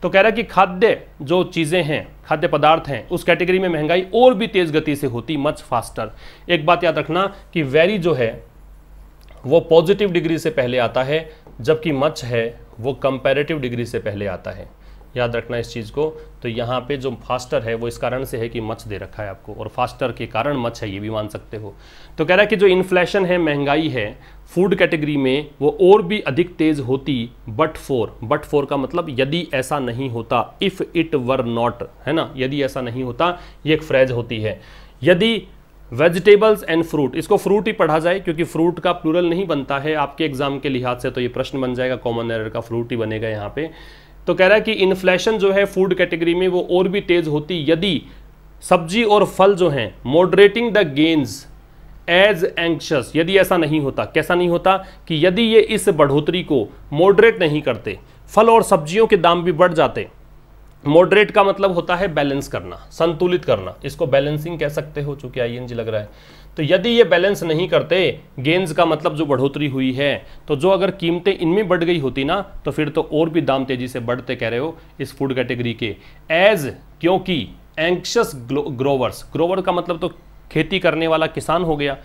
तो कह रहा है कि खाद्य जो चीज़ें हैं खाद्य पदार्थ हैं उस कैटेगरी में महंगाई और भी तेज़ गति से होती मच फास्टर एक बात याद रखना कि वेरी जो है वो पॉजिटिव डिग्री से पहले आता है जबकि मच है वो कंपेरेटिव डिग्री से पहले आता है याद रखना इस चीज़ को तो यहाँ पे जो फास्टर है वो इस कारण से है कि मच दे रखा है आपको और फास्टर के कारण मच है ये भी मान सकते हो तो कह रहा है कि जो इन्फ्लेशन है महंगाई है फूड कैटेगरी में वो और भी अधिक तेज होती बट फोर बट फोर का मतलब यदि ऐसा नहीं होता इफ़ इट वर नॉट है ना यदि ऐसा नहीं होता ये एक फ्रेज होती है यदि वेजिटेबल्स एंड फ्रूट इसको फ्रूट ही पढ़ा जाए क्योंकि फ्रूट का प्लूरल नहीं बनता है आपके एग्जाम के लिहाज से तो ये प्रश्न बन जाएगा कॉमन एरर का फ्रूट ही बनेगा यहाँ पे तो कह रहा है कि इन्फ्लेशन जो है फूड कैटेगरी में वो और भी तेज़ होती यदि सब्जी और फल जो हैं moderating the gains as anxious यदि ऐसा नहीं होता कैसा नहीं होता कि यदि ये इस बढ़ोतरी को मॉडरेट नहीं करते फल और सब्जियों के दाम भी बढ़ जाते मॉडरेट का मतलब होता है बैलेंस करना संतुलित करना इसको बैलेंसिंग कह सकते हो चूंकि आई लग रहा है तो यदि ये बैलेंस नहीं करते गेंस का मतलब जो बढ़ोतरी हुई है तो जो अगर कीमतें इनमें बढ़ गई होती ना तो फिर तो और भी दाम तेजी से बढ़ते कह रहे हो इस फूड कैटेगरी के एज क्योंकि एंक्शस ग्रोवर्स ग्रोवर का मतलब तो खेती करने वाला किसान हो गया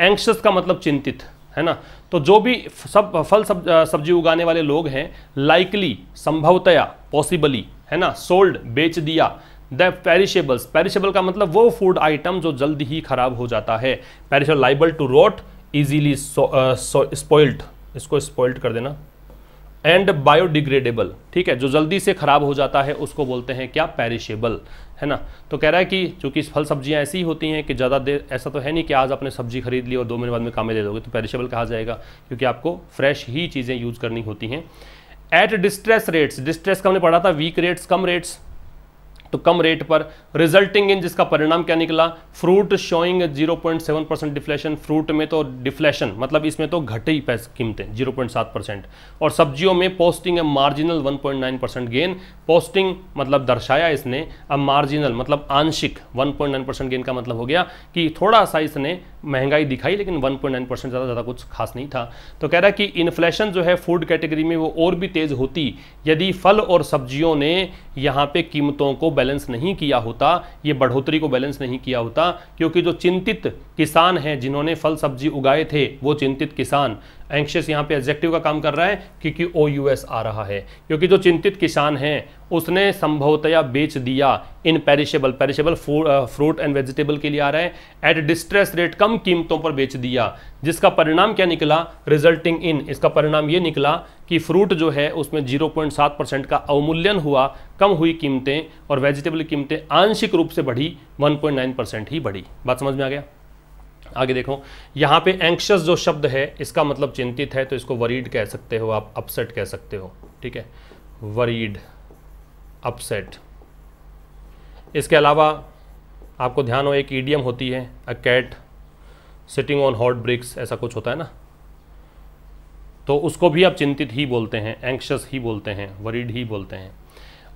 एंक्शस का मतलब चिंतित है ना तो जो भी सब फल सब सब्जी उगाने वाले लोग हैं लाइकली संभवतया पॉसिबली है ना सोल्ड बेच दिया द पेरिशेबल्स पेरिशेबल का मतलब वो फूड आइटम जो जल्द ही खराब हो जाता है perishable liable to rot easily spoiled इसको स्पॉइल्ड कर देना एंड बायोडिग्रेडेबल ठीक है जो जल्दी से खराब हो जाता है उसको बोलते हैं क्या पेरिशेबल है ना तो कह रहा है कि चूंकि फल सब्जियां ऐसी ही होती हैं कि ज़्यादा देर ऐसा तो है नहीं कि आज आपने सब्जी खरीद ली और दो महीने बाद में काम में दे दोगे तो पेरिशेबल कहा जाएगा क्योंकि आपको फ्रेश ही चीज़ें यूज़ करनी होती हैं एट डिस्ट्रेस रेट्स डिस्ट्रेस का हमने पढ़ा था वीक रेट्स कम रेट्स तो कम रेट पर रिजल्टिंग इन जिसका परिणाम क्या निकला fruit showing 0.7 percent deflation fruit में तो डिफ्लेशन मतलब इसमें तो घटे ही पैसे कीमतें 0.7 परसेंट और सब्जियों में पोस्टिंग है मार्जिनल 1.9 परसेंट गेन पोस्टिंग मतलब दर्शाया इसने अब मार्जिनल मतलब आंशिक 1.9 परसेंट गेन का मतलब हो गया कि थोड़ा सा इसने महंगाई दिखाई लेकिन 1.9 परसेंट ज़्यादा ज़्यादा कुछ खास नहीं था तो कह रहा है कि इन्फ्लेशन जो है फूड कैटेगरी में वो और भी तेज़ होती यदि फल और सब्जियों ने यहाँ पे कीमतों को बैलेंस नहीं किया होता ये बढ़ोतरी को बैलेंस नहीं किया होता क्योंकि जो चिंतित किसान हैं जिन्होंने फल सब्जी उगाए थे वो चिंतित किसान एंक्शियस यहाँ पे एग्जेक्टिव का काम कर रहा है क्योंकि ओ यू एस आ रहा है क्योंकि जो चिंतित किसान हैं उसने संभवतया बेच दिया in perishable perishable fruit and vegetable के लिए आ रहा है एट डिस्ट्रेस रेट कम कीमतों पर बेच दिया जिसका परिणाम क्या निकला रिजल्टिंग इन इसका परिणाम ये निकला कि फ्रूट जो है उसमें 0.7 परसेंट का अवमूल्यन हुआ कम हुई कीमतें और वेजिटेबल कीमतें आंशिक रूप से बढ़ी 1.9 परसेंट ही बढ़ी बात समझ में आ गया आगे देखो यहाँ पे एंक्शस जो शब्द है इसका मतलब चिंतित है तो इसको वरीड कह सकते हो आप अपसेट कह सकते हो ठीक है वरीड अपसेट इसके अलावा आपको ध्यान हो एक ईडीएम होती है a cat sitting on hot bricks ऐसा कुछ होता है ना तो उसको भी आप चिंतित ही बोलते हैं एंक्शस ही बोलते हैं वरीड ही बोलते हैं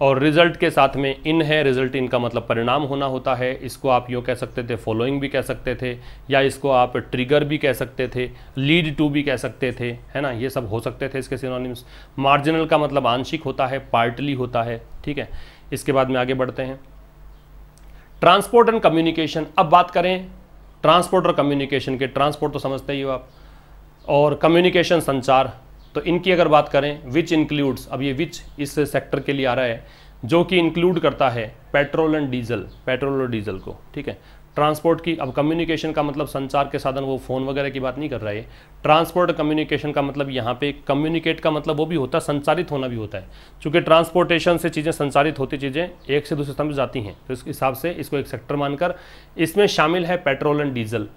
और रिजल्ट के साथ में इन है रिजल्ट इनका मतलब परिणाम होना होता है इसको आप यूँ कह सकते थे फॉलोइंग भी कह सकते थे या इसको आप ट्रिगर भी कह सकते थे लीड टू भी कह सकते थे है ना ये सब हो सकते थे इसके सिनोनिम्स मार्जिनल का मतलब आंशिक होता है पार्टली होता है ठीक है इसके बाद में आगे बढ़ते हैं ट्रांसपोर्ट एंड कम्युनिकेशन अब बात करें ट्रांसपोर्ट और कम्युनिकेशन के ट्रांसपोर्ट तो समझते ही हो आप और कम्युनिकेशन संचार तो इनकी अगर बात करें विच इंक्लूड्स अब ये विच इस सेक्टर के लिए आ रहा है जो कि इंक्लूड करता है पेट्रोल एंड डीजल पेट्रोल और डीजल को ठीक है ट्रांसपोर्ट की अब कम्युनिकेशन का मतलब संचार के साधन वो फ़ोन वगैरह की बात नहीं कर रहा है ट्रांसपोर्ट कम्युनिकेशन का मतलब यहाँ पे कम्युनिकेट का मतलब वो भी होता है संचारित होना भी होता है क्योंकि ट्रांसपोर्टेशन से चीज़ें संचारित होती चीज़ें एक से दूसरे स्थान पर जाती हैं तो इस हिसाब से इसको एक सेक्टर मानकर इसमें शामिल है petrol and diesel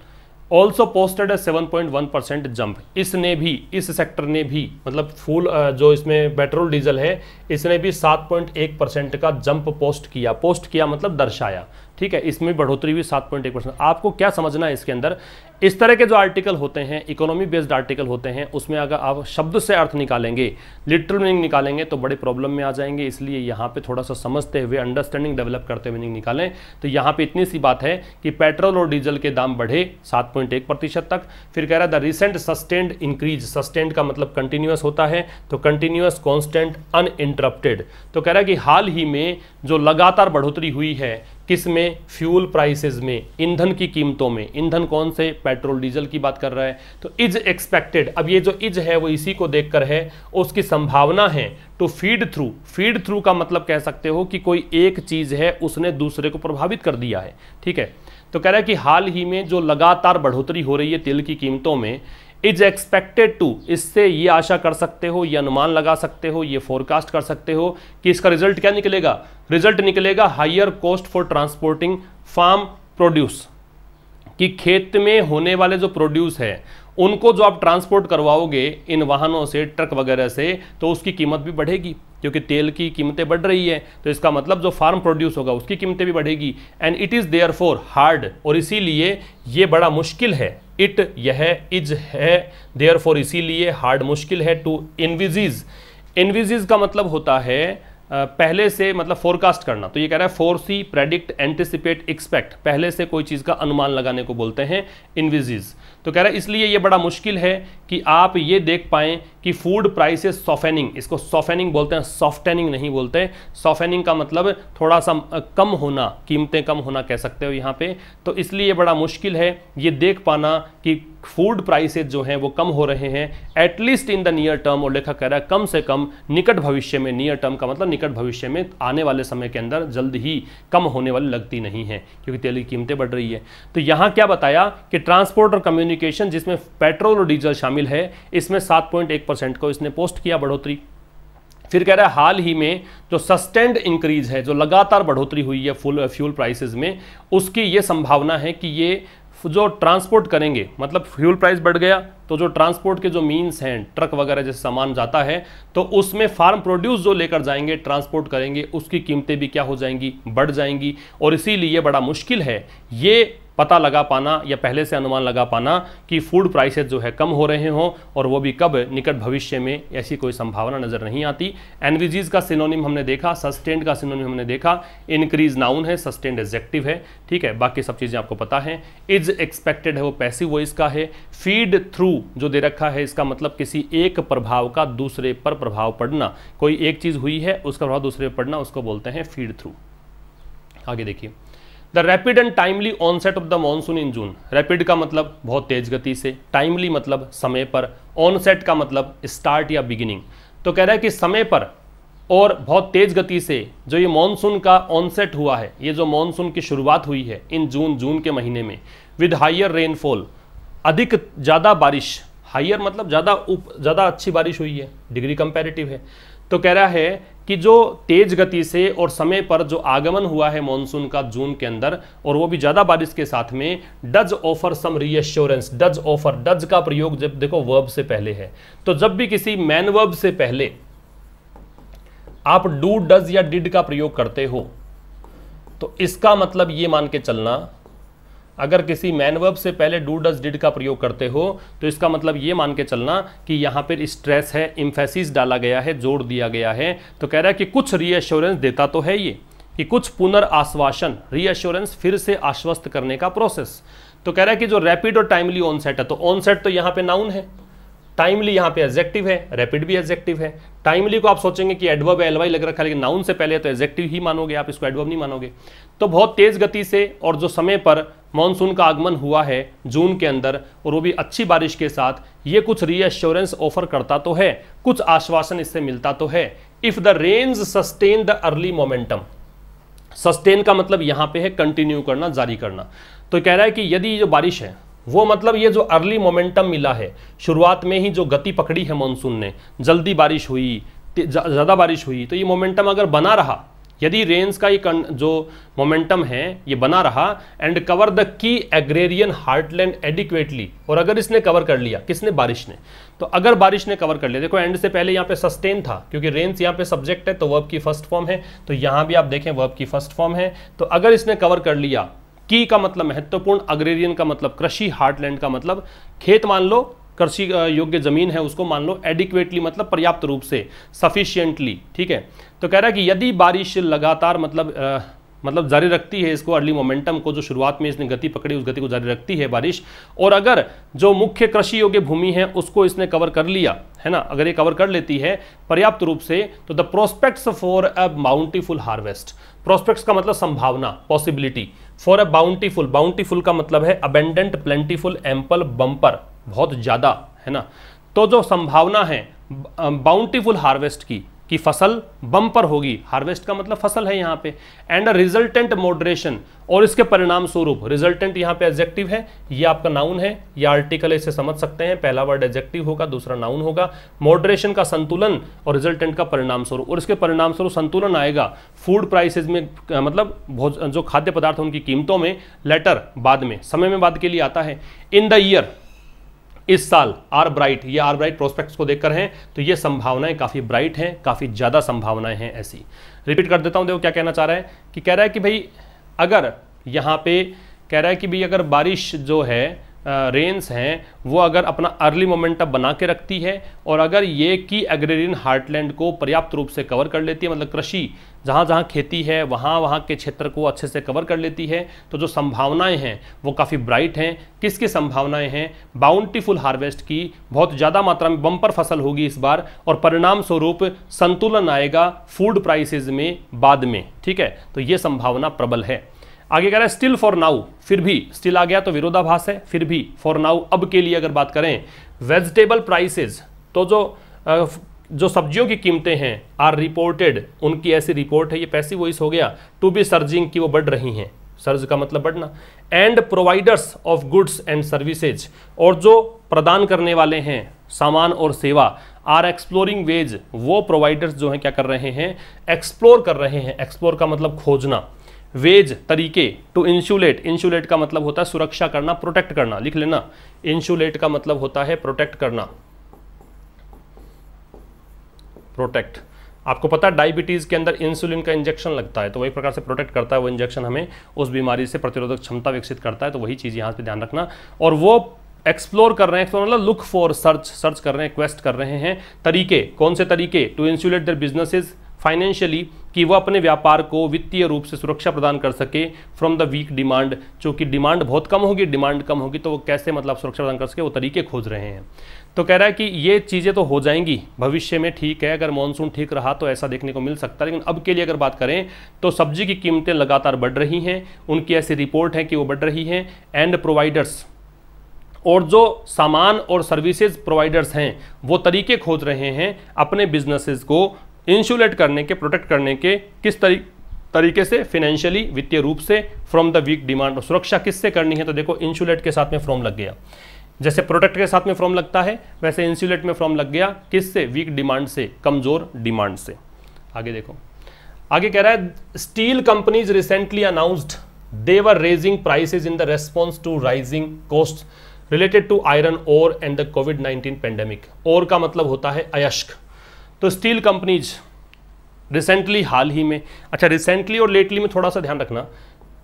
also posted seven point one percent jump इसने भी इस सेक्टर ने भी मतलब फूल जो इसमें पेट्रोल डीजल है इसने भी सात पॉइंट एक परसेंट का जंप पोस्ट किया पोस्ट किया मतलब दर्शाया ठीक है इसमें बढ़ोतरी हुई सात पॉइंट एक परसेंट आपको क्या समझना है इसके अंदर इस तरह के जो आर्टिकल होते हैं इकोनॉमी बेस्ड आर्टिकल होते हैं उसमें अगर आप शब्द से अर्थ निकालेंगे लिटरल मीनिंग निकालेंगे तो बड़े प्रॉब्लम में आ जाएंगे इसलिए यहाँ पे थोड़ा सा समझते हुए अंडरस्टैंडिंग डेवलप करते हुए मीनिंग निकालें तो यहाँ पे इतनी सी बात है कि पेट्रोल और डीजल के दाम बढ़े सात पॉइंट एक प्रतिशत तक फिर कह रहा है the recent sustained increase sustained का मतलब कंटिन्यूस होता है तो कंटिन्यूस कॉन्स्टेंट अनइंटरप्टेड तो कह रहा है कि हाल ही में जो लगातार बढ़ोतरी हुई है किस में फ्यूल प्राइसेस में ईंधन की कीमतों में ईंधन कौन से पेट्रोल डीजल की बात कर रहा है तो इज एक्सपेक्टेड अब ये जो इज है वो इसी को देखकर है उसकी संभावना है to feed through feed through का मतलब कह सकते हो कि कोई एक चीज़ है उसने दूसरे को प्रभावित कर दिया है ठीक है तो कह रहा है कि हाल ही में जो लगातार बढ़ोतरी हो रही है तेल की कीमतों में इज एक्सपेक्टेड टू इससे ये आशा कर सकते हो ये अनुमान लगा सकते हो ये फोरकास्ट कर सकते हो कि इसका रिजल्ट क्या निकलेगा रिजल्ट निकलेगा higher cost for transporting farm produce कि खेत में होने वाले जो प्रोड्यूस है उनको जो आप ट्रांसपोर्ट करवाओगे इन वाहनों से ट्रक वगैरह से तो उसकी कीमत भी बढ़ेगी क्योंकि तेल की कीमतें बढ़ रही है तो इसका मतलब जो फार्म प्रोड्यूस होगा उसकी कीमतें भी बढ़ेगी and it is there for hard और इसीलिए ये बड़ा मुश्किल है इट यह इज है देयर फॉर इसीलिए हार्ड मुश्किल है टू इनविजिज इनविजिज का मतलब होता है पहले से मतलब फोरकास्ट करना तो ये कह रहा है foresee predict anticipate expect पहले से कोई चीज़ का अनुमान लगाने को बोलते हैं इनविजिज तो कह रहा है इसलिए ये बड़ा मुश्किल है कि आप ये देख पाएं कि फूड प्राइसेस सॉफेनिंग इसको सॉफेनिंग बोलते हैं सॉफ्टेनिंग नहीं बोलते सॉफेनिंग का मतलब थोड़ा सा कम होना कीमतें कम होना कह सकते हो यहाँ पे तो इसलिए बड़ा मुश्किल है ये देख पाना कि फूड प्राइसेज जो हैं वो कम हो रहे हैं at least in the near term और लेखक कह रहा है कम से कम निकट भविष्य में नियर टर्म का मतलब निकट भविष्य में आने वाले समय के अंदर जल्द ही कम होने वाली लगती नहीं है क्योंकि तेल की कीमतें बढ़ रही है तो यहाँ क्या बताया कि ट्रांसपोर्ट और कम्युनिकेशन जिसमें पेट्रोल और डीजल शामिल है इसमें सात को इसने पोस्ट किया बढ़ोतरी फिर कह रहा है हाल ही में जो सस्टेंड इंक्रीज है जो लगातार बढ़ोतरी हुई है फुल फ्यूल प्राइसेस में उसकी ये संभावना है कि ये जो ट्रांसपोर्ट करेंगे मतलब फ्यूल प्राइस बढ़ गया तो जो ट्रांसपोर्ट के जो मीन्स हैं ट्रक वगैरह जैसे सामान जाता है तो उसमें फार्म प्रोड्यूस जो लेकर जाएंगे ट्रांसपोर्ट करेंगे उसकी कीमतें भी क्या हो जाएंगी बढ़ जाएंगी और इसीलिए बड़ा मुश्किल है ये पता लगा पाना या पहले से अनुमान लगा पाना कि फूड प्राइसेस जो है कम हो रहे हों और वो भी कब निकट भविष्य में ऐसी कोई संभावना नज़र नहीं आती एनवीजीज का सिनोनिम हमने देखा सस्टेंड का सिनोनिम हमने देखा इंक्रीज नाउन है सस्टेंड एजेक्टिव है ठीक है बाकी सब चीज़ें आपको पता है इज एक्सपेक्टेड है वो पैसिव वॉइस का है फीड थ्रू जो दे रखा है इसका मतलब किसी एक प्रभाव का दूसरे पर प्रभाव पड़ना कोई एक चीज़ हुई है उसका प्रभाव दूसरे पर पड़ना उसको बोलते हैं फीड थ्रू आगे देखिए the rapid and timely onset of the monsoon in June rapid का मतलब बहुत तेज गति से टाइमली मतलब समय पर ऑनसेट का मतलब स्टार्ट या बिगिनिंग तो कह रहा है कि समय पर और बहुत तेज गति से जो ये मॉनसून का ऑनसेट हुआ है ये जो मॉनसून की शुरुआत हुई है इन जून जून के महीने में विद हाइयर रेनफॉल अधिक ज़्यादा बारिश हाइयर मतलब ज़्यादा ज़्यादा अच्छी बारिश हुई है डिग्री कंपेरेटिव है तो कह रहा है कि जो तेज गति से और समय पर जो आगमन हुआ है मॉनसून का जून के अंदर और वो भी ज़्यादा बारिश के साथ में does offer some reassurance does offer does का प्रयोग जब देखो वर्ब से पहले है तो जब भी किसी मैन वर्ब से पहले आप डू डज या डिड का प्रयोग करते हो तो इसका मतलब ये मान के चलना अगर किसी मैनवर्ब से पहले डू डस डिड का प्रयोग करते हो तो इसका मतलब ये मान के चलना कि यहाँ पर स्ट्रेस है इम्फेसिस डाला गया है जोड़ दिया गया है तो कह रहा है कि कुछ रीएश्योरेंस देता तो है ये कि कुछ पुनर्आश्वासन रीएश्योरेंस फिर से आश्वस्त करने का प्रोसेस तो कह रहा है कि जो रैपिड और टाइमली ऑनसेट है तो ऑनसेट तो यहाँ पे नाउन है टाइमली यहाँ पे एजेक्टिव है रैपिड भी एजेक्टिव है टाइमली को आप सोचेंगे कि एडवर्ब एलवाई लग रखा है लेकिन नाउन से पहले तो एजेक्टिव ही मानोगे आप इसको एडवर्ब नहीं मानोगे तो बहुत तेज गति से और जो समय पर मानसून का आगमन हुआ है जून के अंदर और वो भी अच्छी बारिश के साथ ये कुछ रीअश्योरेंस ऑफर करता तो है कुछ आश्वासन इससे मिलता तो है if the rains sustain the early momentum sustain का मतलब यहां पे है कंटिन्यू करना जारी करना तो कह रहा है कि यदि जो बारिश है वो मतलब ये जो अर्ली मोमेंटम मिला है शुरुआत में ही जो गति पकड़ी है मानसून ने जल्दी बारिश हुई ज़्यादा बारिश हुई तो ये मोमेंटम अगर बना रहा यदि रेन्स का ये जो मोमेंटम है ये बना रहा and cover the key agrarian heartland adequately और अगर इसने कवर कर लिया किसने बारिश ने तो अगर बारिश ने कवर कर लिया देखो एंड से पहले यहाँ पे सस्टेन था क्योंकि रेन्स यहाँ पे सब्जेक्ट है तो वर्ब की फर्स्ट फॉर्म है तो यहाँ भी आप देखें वर्ब की फर्स्ट फॉर्म है तो अगर इसने कवर कर लिया की का मतलब महत्वपूर्ण अग्रेरियन का मतलब कृषि हार्टलैंड का मतलब खेत मान लो कृषि योग्य जमीन है उसको मान लो एडिक्वेटली मतलब पर्याप्त रूप से सफिशियंटली ठीक है तो कह रहा है कि यदि बारिश लगातार मतलब आ, मतलब जारी रखती है इसको अर्ली मोमेंटम को जो शुरुआत में इसने गति पकड़ी उस गति को जारी रखती है बारिश और अगर जो मुख्य कृषि योग्य भूमि है उसको इसने कवर कर लिया है ना अगर ये कवर कर लेती है पर्याप्त रूप से तो the prospects for a bountiful harvest prospects का मतलब संभावना possibility for a bountiful bountiful का मतलब है अबेंडेंट प्लेंटीफुल एम्पल बम्पर बहुत ज़्यादा है ना तो जो संभावना है बाउंटीफुल हार्वेस्ट की कि फसल बम्पर होगी हार्वेस्ट का मतलब फसल है यहाँ पे एंड अ रिजल्टेंट मॉडरेशन और इसके परिणाम स्वरूप रिजल्टेंट यहाँ पे एडजेक्टिव है ये आपका नाउन है ये आर्टिकल इसे समझ सकते हैं पहला वर्ड एडजेक्टिव होगा दूसरा नाउन होगा मॉडरेशन का संतुलन और रिजल्टेंट का परिणाम स्वरूप और इसके परिणाम स्वरूप संतुलन आएगा फूड प्राइसेज में मतलब जो खाद्य पदार्थ उनकी कीमतों में लेटर बाद में समय में बाद के लिए आता है इन द ईयर इस साल आर ब्राइट ये आर ब्राइट प्रोस्पेक्ट्स को देखकर हैं तो ये संभावनाएं काफ़ी ब्राइट हैं काफ़ी ज़्यादा संभावनाएं हैं ऐसी रिपीट कर देता हूं देखो क्या कहना चाह रहा है कि कह रहा है कि भाई अगर यहां पे कह रहा है कि भाई अगर बारिश जो है रेंस हैं वो अगर अपना अर्ली मोमेंटम बना के रखती है और अगर ये की एग्रेरियन हार्टलैंड को पर्याप्त रूप से कवर कर लेती है मतलब कृषि जहाँ जहाँ खेती है वहाँ वहाँ के क्षेत्र को अच्छे से कवर कर लेती है तो जो संभावनाएं हैं वो काफ़ी ब्राइट हैं किसकी संभावनाएं हैं बाउंटीफुल हार्वेस्ट की बहुत ज़्यादा मात्रा में बम्पर फसल होगी इस बार और परिणाम स्वरूप संतुलन आएगा फूड प्राइसेज में बाद में ठीक है तो ये संभावना प्रबल है आगे कह रहा है स्टिल फॉर नाउ फिर भी स्टिल आ गया तो विरोधाभास है फिर भी फॉर नाउ अब के लिए अगर बात करें वेजिटेबल प्राइसेज तो जो जो सब्जियों की कीमतें हैं आर रिपोर्टेड उनकी ऐसी रिपोर्ट है ये पैसिव वॉइस हो गया टू बी सर्जिंग की वो बढ़ रही हैं सर्ज का मतलब बढ़ना and providers of goods and services और जो प्रदान करने वाले हैं सामान और सेवा आर एक्सप्लोरिंग वेज वो प्रोवाइडर्स जो हैं क्या कर रहे हैं एक्सप्लोर कर रहे हैं एक्सप्लोर का मतलब खोजना वेज तरीके टू इंसुलेट इंसुलेट का मतलब होता है सुरक्षा करना प्रोटेक्ट करना लिख लेना इंसुलेट का मतलब होता है प्रोटेक्ट करना प्रोटेक्ट आपको पता है डायबिटीज़ के अंदर इंसुलिन का इंजेक्शन लगता है तो वही प्रकार से प्रोटेक्ट करता है वो इंजेक्शन हमें उस बीमारी से प्रतिरोधक क्षमता विकसित करता है तो वही चीज़ यहां पर ध्यान रखना और वो एक्सप्लोर कर रहे हैं एक्सप्लोर मतलब लुक फॉर सर्च सर्च कर रहे हैं क्वेस्ट कर रहे हैं तरीके कौन से तरीके to insulate their businesses financially कि वह अपने व्यापार को वित्तीय रूप से सुरक्षा प्रदान कर सके फ्रॉम द वीक डिमांड चूँकि डिमांड बहुत कम होगी डिमांड कम होगी तो वो कैसे मतलब सुरक्षा प्रदान कर सके वो तरीके खोज रहे हैं तो कह रहा है कि ये चीज़ें तो हो जाएंगी भविष्य में ठीक है अगर मानसून ठीक रहा तो ऐसा देखने को मिल सकता है लेकिन अब के लिए अगर बात करें तो सब्जी की कीमतें लगातार बढ़ रही हैं उनकी ऐसी रिपोर्ट है कि वो बढ़ रही हैं एंड प्रोवाइडर्स और जो सामान और सर्विसेज प्रोवाइडर्स हैं वो तरीके खोज रहे हैं अपने बिजनेसेस को इंसुलेट करने के प्रोटेक्ट करने के किस तरी तरीके से फिनेंशियली वित्तीय रूप से फ्रॉम द वीक डिमांड और सुरक्षा किससे करनी है तो देखो इंसुलेट के साथ में फ्रॉम लग गया जैसे प्रोटेक्ट के साथ में फ्रॉम लगता है वैसे इंसुलेट में फ्रॉम लग गया किससे वीक डिमांड से कमजोर डिमांड से आगे देखो आगे कह रहा है steel companies recently announced their raising raising in the the to rising cost related to iron iron and the COVID covid-19 pandemic ore का मतलब होता है अयस्क तो स्टील कंपनीज रिसेंटली हाल ही में अच्छा रिसेंटली और लेटली में थोड़ा सा ध्यान रखना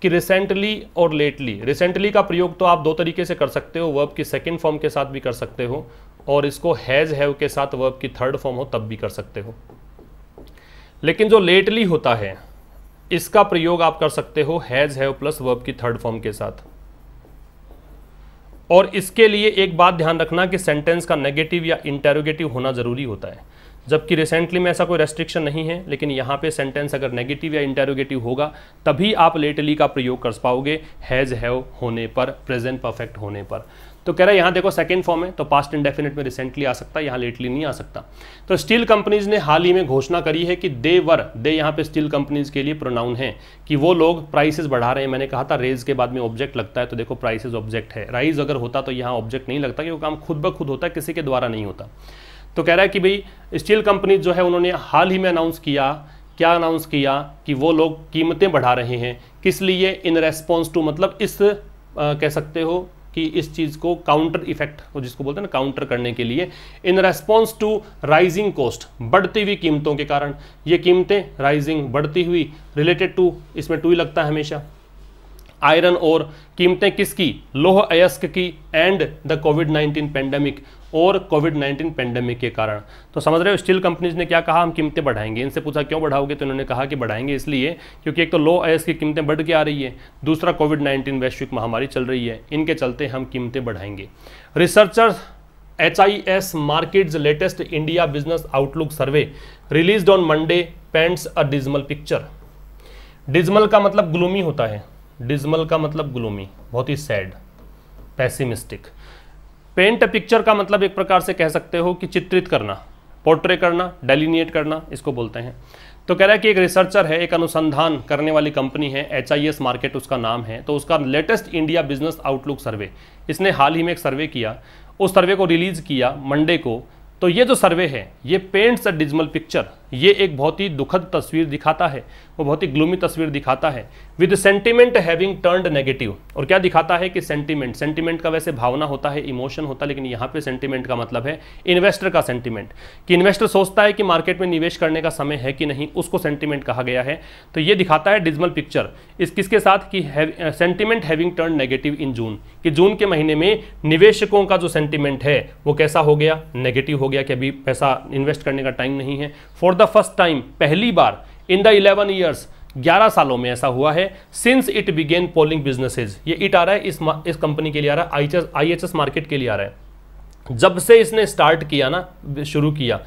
कि रिसेंटली और लेटली रिसेंटली का प्रयोग तो आप दो तरीके से कर सकते हो वर्ब की सेकेंड फॉर्म के साथ भी कर सकते हो और इसको हैज़ हैव के साथ वर्ब की थर्ड फॉर्म हो तब भी कर सकते हो लेकिन जो लेटली होता है इसका प्रयोग आप कर सकते हो हैज़ हैव प्लस वर्ब की थर्ड फॉर्म के साथ और इसके लिए एक बात ध्यान रखना कि सेंटेंस का नेगेटिव या इंटेरोगेटिव होना ज़रूरी होता है जबकि रिसेंटली में ऐसा कोई रेस्ट्रिक्शन नहीं है लेकिन यहाँ पे सेंटेंस अगर नेगेटिव या इंटेरोगेटिव होगा तभी आप लेटली का प्रयोग कर पाओगे हैज़ हैव होने पर प्रेजेंट परफेक्ट होने पर तो कह रहा है यहाँ देखो सेकेंड फॉर्म है तो पास्ट इंडेफिनेट में रिसेंटली आ सकता है यहाँ लेटली नहीं आ सकता तो स्टील कंपनीज ने हाल ही में घोषणा करी है कि दे वर दे यहाँ पे स्टील कंपनीज के लिए प्रोनाउन है कि वो लोग प्राइसेस बढ़ा रहे हैं मैंने कहा था रेज के बाद में ऑब्जेक्ट लगता है तो देखो प्राइसेज ऑब्जेक्ट है राइज अगर होता तो यहाँ ऑब्जेक्ट नहीं लगता कि वो काम खुद ब खुद होता किसी के द्वारा नहीं होता तो कह रहा है कि भाई स्टील कंपनी जो है उन्होंने हाल ही में अनाउंस किया क्या अनाउंस किया कि वो लोग कीमतें बढ़ा रहे हैं किस लिए इन रेस्पॉन्स टू मतलब इस आ, कह सकते हो कि इस चीज़ को काउंटर इफेक्ट जिसको बोलते हैं ना काउंटर करने के लिए in response to rising cost बढ़ती हुई कीमतों के कारण ये कीमतें राइजिंग बढ़ती हुई रिलेटेड टू इसमें टू ही लगता है हमेशा आयरन और कीमतें किसकी लोह अयस्क की एंड द कोविड 19 पेंडेमिक और कोविड 19 पेंडेमिक के कारण तो समझ रहे हो स्टील कंपनीज ने क्या कहा हम कीमतें बढ़ाएंगे इनसे पूछा क्यों बढ़ाओगे तो इन्होंने कहा कि बढ़ाएंगे इसलिए क्योंकि एक तो लो एस की कीमतें बढ़ के आ रही है दूसरा कोविड 19 वैश्विक महामारी चल रही है इनके चलते हम कीमतें बढ़ाएंगे researchers H I S markets latest India business outlook survey release on Monday paints a dismal picture dismal का मतलब ग्लूमी होता है डिजमल का मतलब ग्लूमी बहुत ही सैड पैसिमिस्टिक पेंट पिक्चर का मतलब एक प्रकार से कह सकते हो कि चित्रित करना पोर्ट्रे करना डेलिनिएट करना इसको बोलते हैं तो कह रहा है कि एक रिसर्चर है एक अनुसंधान करने वाली कंपनी है एच आई एस मार्केट उसका नाम है तो उसका latest India business outlook survey इसने हाल ही में एक सर्वे किया उस सर्वे को रिलीज किया मंडे को तो ये जो सर्वे है ये पेंट्स अ डिजमल पिक्चर ये एक बहुत ही दुखद तस्वीर दिखाता है वो बहुत ही ग्लूमी तस्वीर दिखाता है with sentiment having turned negative और क्या दिखाता है कि सेंटिमेंट सेंटिमेंट का वैसे भावना होता है इमोशन होता है लेकिन यहाँ पे सेंटिमेंट का मतलब है इन्वेस्टर का सेंटिमेंट कि इन्वेस्टर सोचता है कि मार्केट में निवेश करने का समय है कि नहीं उसको सेंटिमेंट कहा गया है तो ये दिखाता है डिजमल पिक्चर इस किसके साथ कि sentiment having turn negative in June कि जून के महीने में निवेशकों का जो सेंटिमेंट है वो कैसा हो गया नेगेटिव हो गया कि अभी पैसा इन्वेस्ट करने का टाइम नहीं है फॉर द फर्स्ट टाइम पहली बार इन द इलेवन ईयर्स 11 सालों में ऐसा हुआ है since it began polling businesses ये इट आ रहा है इस इस कंपनी के लिए आ रहा है आई एच मार्केट के लिए आ रहा है जब से इसने स्टार्ट किया ना शुरू किया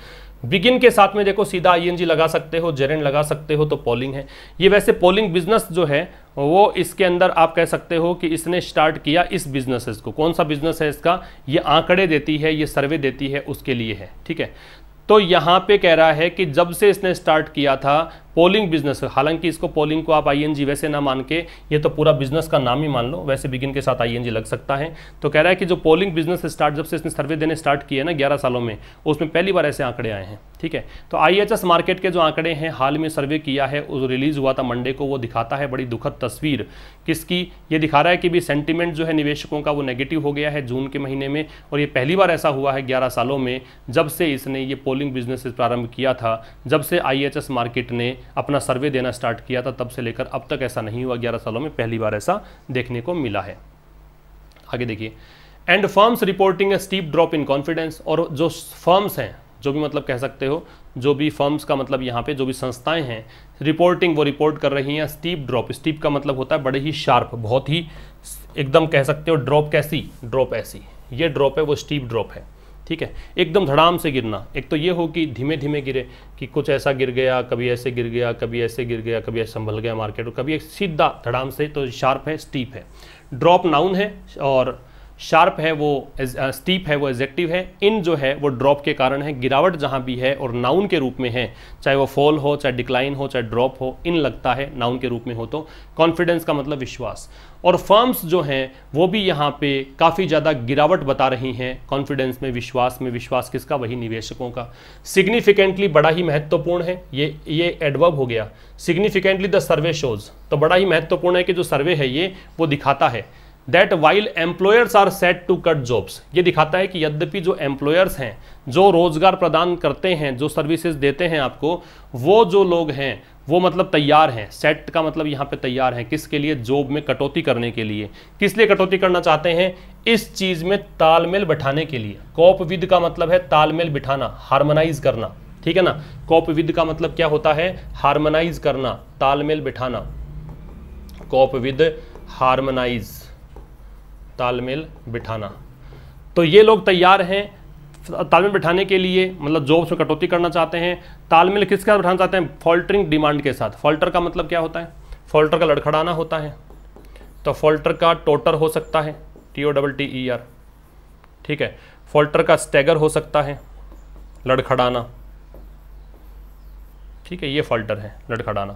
बिगिन के साथ में देखो सीधा आईएनजी लगा सकते हो जेरेंट लगा सकते हो तो पोलिंग है ये वैसे पोलिंग बिजनेस जो है वो इसके अंदर आप कह सकते हो कि इसने स्टार्ट किया इस बिजनेसेस को कौन सा बिजनेस है इसका ये आंकड़े देती है ये सर्वे देती है उसके लिए है ठीक है तो यहाँ पे कह रहा है कि जब से इसने स्टार्ट किया था पोलिंग बिजनेस हालांकि इसको पोलिंग को आप आईएनजी वैसे ना मान के ये तो पूरा बिजनेस का नाम ही मान लो वैसे बिगिन के साथ आईएनजी लग सकता है तो कह रहा है कि जो पोलिंग बिजनेस स्टार्ट जब से इसने सर्वे देने स्टार्ट किए ना ग्यारह सालों में उसमें पहली बार ऐसे आंकड़े आए हैं ठीक है तो आईएचएस मार्केट के जो आंकड़े हैं हाल में सर्वे किया है वो रिलीज़ हुआ था मंडे को वो दिखाता है बड़ी दुखद तस्वीर किसकी ये दिखा रहा है कि भी सेंटिमेंट जो है निवेशकों का वो नेगेटिव हो गया है जून के महीने में और ये पहली बार ऐसा हुआ है ग्यारह सालों में जब से इसने ये पोलिंग बिजनेस प्रारंभ किया था जब से आई मार्केट ने अपना सर्वे देना स्टार्ट किया था तब से लेकर अब तक ऐसा नहीं हुआ ग्यारह सालों में पहली बार ऐसा देखने को मिला है आगे देखिए and firms reporting a steep drop in confidence और जो फर्म्स हैं जो भी मतलब कह सकते हो जो भी फर्म्स का मतलब यहाँ पे जो भी संस्थाएं हैं रिपोर्टिंग वो रिपोर्ट कर रही हैं स्टीप ड्रॉप स्टीप का मतलब होता है बड़े ही शार्प बहुत ही एकदम कह सकते हो ड्रॉप कैसी ड्रॉप ऐसी ये ड्रॉप है वो स्टीप ड्रॉप है ठीक है एकदम धड़ाम से गिरना एक तो ये हो कि धीमे धीमे गिरे कि कुछ ऐसा गिर गया कभी ऐसे गिर गया कभी ऐसे गिर गया कभी ऐसे संभल गया मार्केट कभी एक सीधा धड़ाम से तो शार्प है स्टीप है ड्रॉप नाउन है और शार्प है वो स्टीप uh, है वो एजेक्टिव है इन जो है वो ड्रॉप के कारण है गिरावट जहाँ भी है और नाउन के रूप में है चाहे वो फॉल हो चाहे डिक्लाइन हो चाहे ड्रॉप हो इन लगता है नाउन के रूप में हो तो कॉन्फिडेंस का मतलब विश्वास और फर्म्स जो हैं वो भी यहाँ पे काफ़ी ज़्यादा गिरावट बता रही हैं कॉन्फिडेंस में विश्वास में विश्वास किसका वही निवेशकों का सिग्निफिकेंटली बड़ा ही महत्वपूर्ण है ये ये एडवर्ब हो गया सिग्निफिकेंटली द सर्वे शोज तो बड़ा ही महत्वपूर्ण है कि जो सर्वे है ये वो दिखाता है that while employers are set to cut jobs ये दिखाता है कि यद्यपि जो एम्प्लॉयर्स हैं जो रोजगार प्रदान करते हैं जो सर्विसेज देते हैं आपको वो जो लोग हैं वो मतलब तैयार हैं सेट का मतलब यहाँ पे तैयार हैं किसके लिए जॉब में कटौती करने के लिए किस लिए कटौती करना चाहते हैं इस चीज़ में तालमेल बैठाने के लिए कॉप विद का मतलब है तालमेल बिठाना हारमोनाइज करना ठीक है ना कॉप विद का मतलब क्या होता है हारमोनाइज करना तालमेल बिठाना कॉप विद हारमोनाइज तालमेल बिठाना तो ये लोग तैयार हैं तालमेल बिठाने के लिए मतलब जॉब्स में कटौती करना चाहते हैं तालमेल किसके साथ बिठाना चाहते हैं फॉल्टरिंग डिमांड के साथ फॉल्टर का मतलब क्या होता है फॉल्टर का लड़खड़ाना होता है तो फॉल्टर का टोटर हो सकता है T O double T E R ठीक है फॉल्टर का स्टैगर हो सकता है लड़खड़ाना ठीक है ये फॉल्टर है लड़खड़ाना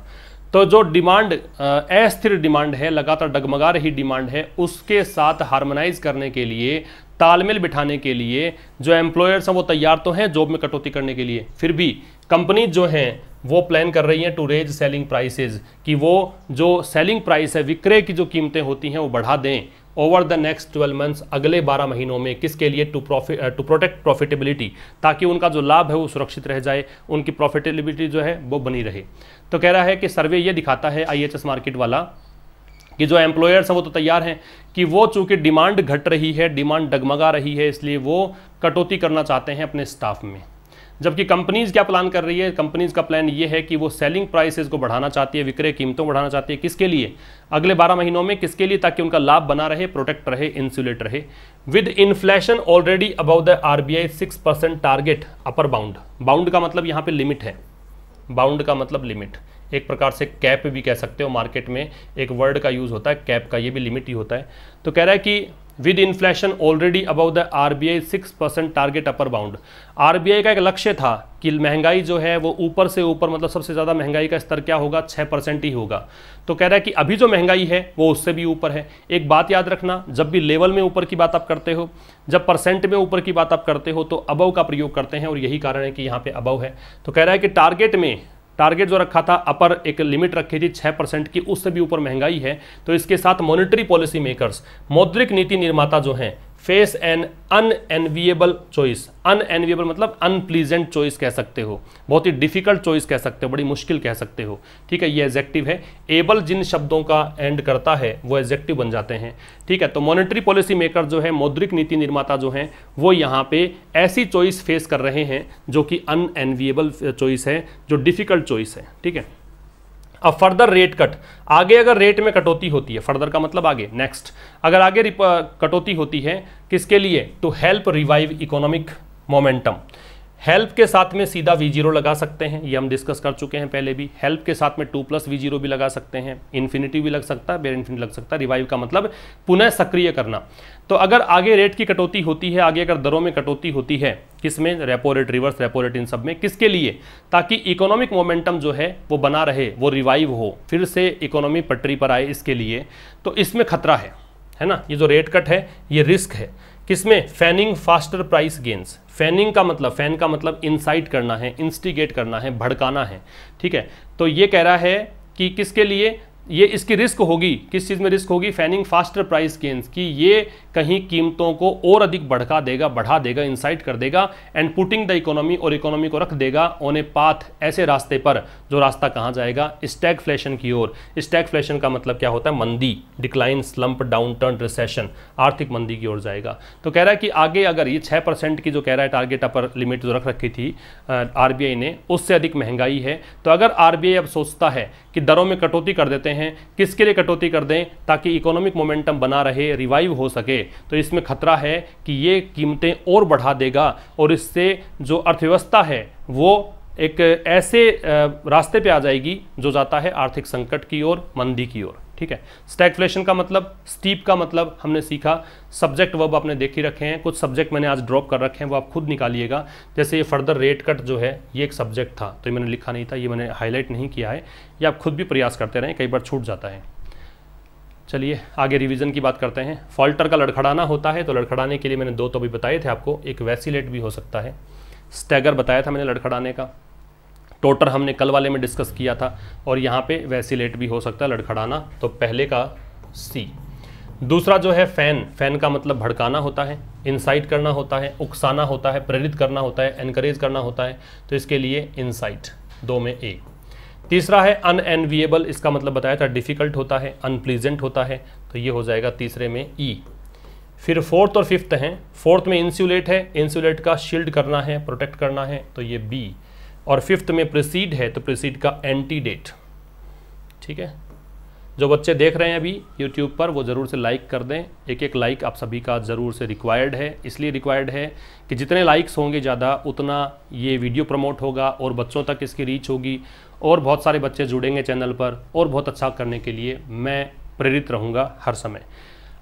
तो जो डिमांड अस्थिर डिमांड है लगातार डगमगा रही डिमांड है उसके साथ हार्मोनाइज करने के लिए तालमेल बिठाने के लिए जो एम्प्लॉयर्स हैं वो तैयार तो हैं जॉब में कटौती करने के लिए फिर भी कंपनीज जो हैं वो प्लान कर रही हैं टू रेज सेलिंग प्राइसेज कि वो जो सेलिंग प्राइस है विक्रय की जो कीमतें होती हैं वो बढ़ा दें over the next twelve months अगले बारह महीनों में किसके लिए to profit to protect profitability ताकि उनका जो लाभ है वो सुरक्षित रह जाए उनकी प्रॉफिटेबिलिटी जो है वो बनी रहे तो कह रहा है कि सर्वे ये दिखाता है आईएचएस मार्केट वाला कि जो एम्प्लॉयर्स हैं वो तो तैयार हैं कि वो चूंकि डिमांड घट रही है डिमांड डगमगा रही है इसलिए वो कटौती करना चाहते हैं अपने स्टाफ में जबकि कंपनीज क्या प्लान कर रही है कंपनीज का प्लान ये है कि वो सेलिंग प्राइसेस को बढ़ाना चाहती है विक्रय कीमतों को बढ़ाना चाहती है किसके लिए अगले 12 महीनों में किसके लिए ताकि उनका लाभ बना रहे प्रोटेक्ट रहे इंसुलेट रहे with inflation already above the I six percent target upper bound bound का मतलब यहाँ पर लिमिट है बाउंड का मतलब लिमिट एक प्रकार से कैप भी कह सकते हो मार्केट में एक वर्ड का यूज़ होता है कैप का ये भी लिमिट ही होता है तो कह रहा है कि with inflation already above the RBI six percent target upper bound RBI का एक लक्ष्य था कि महंगाई जो है वो ऊपर से ऊपर मतलब सबसे ज़्यादा महंगाई का स्तर क्या होगा छः परसेंट ही होगा तो कह रहा है कि अभी जो महंगाई है वो उससे भी ऊपर है एक बात याद रखना जब भी लेवल में ऊपर की बात आप करते हो जब परसेंट में ऊपर की बात आप करते हो तो अबव का प्रयोग करते हैं और यही कारण है कि यहाँ पे अबव है तो कह रहा है कि टारगेट में टारगेट जो रखा था अपर एक लिमिट रखी थी छह परसेंट की उससे भी ऊपर महंगाई है तो इसके साथ मॉनेटरी पॉलिसी मेकर्स मौद्रिक नीति निर्माता जो हैं face an unenviable choice unenviable मतलब अनप्लीजेंट चॉइस कह सकते हो बहुत ही डिफिकल्ट चॉइस कह सकते हो बड़ी मुश्किल कह सकते हो ठीक है ये एजेक्टिव है एबल जिन शब्दों का एंड करता है वो एजेक्टिव बन जाते हैं ठीक है तो मॉनेटरी पॉलिसी मेकर जो है मौद्रिक नीति निर्माता जो हैं वो यहाँ पे ऐसी चॉइस फेस कर रहे हैं जो कि अनएनविएबल चॉइस है जो डिफिकल्ट चॉइस है ठीक है अ फर्दर रेट कट आगे अगर रेट में कटौती होती है फर्दर का मतलब आगे नेक्स्ट अगर आगे कटौती होती है किसके लिए to help revive economic momentum help के साथ में सीधा वी जीरो लगा सकते हैं ये हम डिस्कस कर चुके हैं पहले भी हेल्प के साथ में टू प्लस वी जीरो भी लगा सकते हैं इन्फिनिटी भी लग सकता है बेर इन्फिनिटी लग सकता है रिवाइव का मतलब पुनः सक्रिय करना तो अगर आगे रेट की कटौती होती है आगे अगर दरों में कटौती होती है में repo rate reverse repo rate इन सब में किसके लिए ताकि इकोनॉमिक मोमेंटम जो है वो बना रहे वो रिवाइव हो फिर से इकोनॉमी पटरी पर आए इसके लिए तो इसमें खतरा है है ना ये जो रेट कट है ये रिस्क है किसमें fanning faster price gains fanning का मतलब फैन का मतलब इंसाइट करना है इंस्टिगेट करना है भड़काना है ठीक है तो ये कह रहा है कि किसके लिए ये इसकी रिस्क होगी किस चीज़ में रिस्क होगी फैनिंग फास्टर प्राइस गेंस कि ये कहीं कीमतों को और अधिक बढ़का देगा बढ़ा देगा इंसाइट कर देगा एंड पुटिंग द इकोनॉमी और इकोनॉमी को रख देगा ऑन ए पाथ ऐसे रास्ते पर जो रास्ता कहाँ जाएगा स्टैग फ्लेशन की ओर स्टैग फ्लेशन का मतलब क्या होता है मंदी decline slump downturn recession आर्थिक मंदी की ओर जाएगा तो कह रहा है कि आगे अगर ये छः परसेंट की जो कह रहा है टारगेट अपर लिमिट जो रख रखी थी आर ने उससे अधिक महंगाई है तो अगर आर अब सोचता है कि दरों में कटौती कर देते हैं हैं किसके लिए कटौती कर दें ताकि इकोनॉमिक मोमेंटम बना रहे रिवाइव हो सके तो इसमें खतरा है कि ये कीमतें और बढ़ा देगा और इससे जो अर्थव्यवस्था है वो एक ऐसे रास्ते पे आ जाएगी जो जाता है आर्थिक संकट की ओर मंदी की ओर ठीक है स्टैगफ्लेशन का मतलब स्टीप का मतलब हमने सीखा सब्जेक्ट वर्ब आपने देख ही रखे हैं कुछ सब्जेक्ट मैंने आज ड्रॉप कर रखे हैं वो आप खुद निकालिएगा जैसे ये फर्दर रेट कट जो है ये एक सब्जेक्ट था तो ये मैंने लिखा नहीं था ये मैंने हाईलाइट नहीं किया है ये आप खुद भी प्रयास करते रहें कई बार छूट जाता है चलिए आगे रिवीजन की बात करते हैं फॉल्टर का लड़खड़ाना होता है तो लड़खड़ाने के लिए मैंने दो तो भी बताए थे आपको एक वैसीलेट भी हो सकता है स्टैगर बताया था मैंने लड़खड़ाने का टोटर हमने कल वाले में डिस्कस किया था और यहाँ पे वैसीलेट भी हो सकता है लड़खड़ाना तो पहले का सी दूसरा जो है फैन फैन का मतलब भड़काना होता है इंसाइट करना होता है उकसाना होता है प्रेरित करना होता है एनकरेज करना होता है तो इसके लिए इंसाइट दो में ए तीसरा है अनएनविएबल इसका मतलब बताया था डिफ़िकल्ट होता है अनप्लीजेंट होता है तो ये हो जाएगा तीसरे में ई e। फिर फोर्थ और फिफ्थ हैं फोर्थ में इंसुलेट है इंसुलेट का शील्ड करना है प्रोटेक्ट करना है तो ये बी और फिफ्थ में प्रोसीड है तो प्रोसीड का एंटी डेट ठीक है जो बच्चे देख रहे हैं अभी यूट्यूब पर वो ज़रूर से लाइक कर दें एक एक लाइक आप सभी का ज़रूर से रिक्वायर्ड है इसलिए रिक्वायर्ड है कि जितने लाइक्स होंगे ज़्यादा उतना ये वीडियो प्रमोट होगा और बच्चों तक इसकी रीच होगी और बहुत सारे बच्चे जुड़ेंगे चैनल पर और बहुत अच्छा करने के लिए मैं प्रेरित रहूँगा हर समय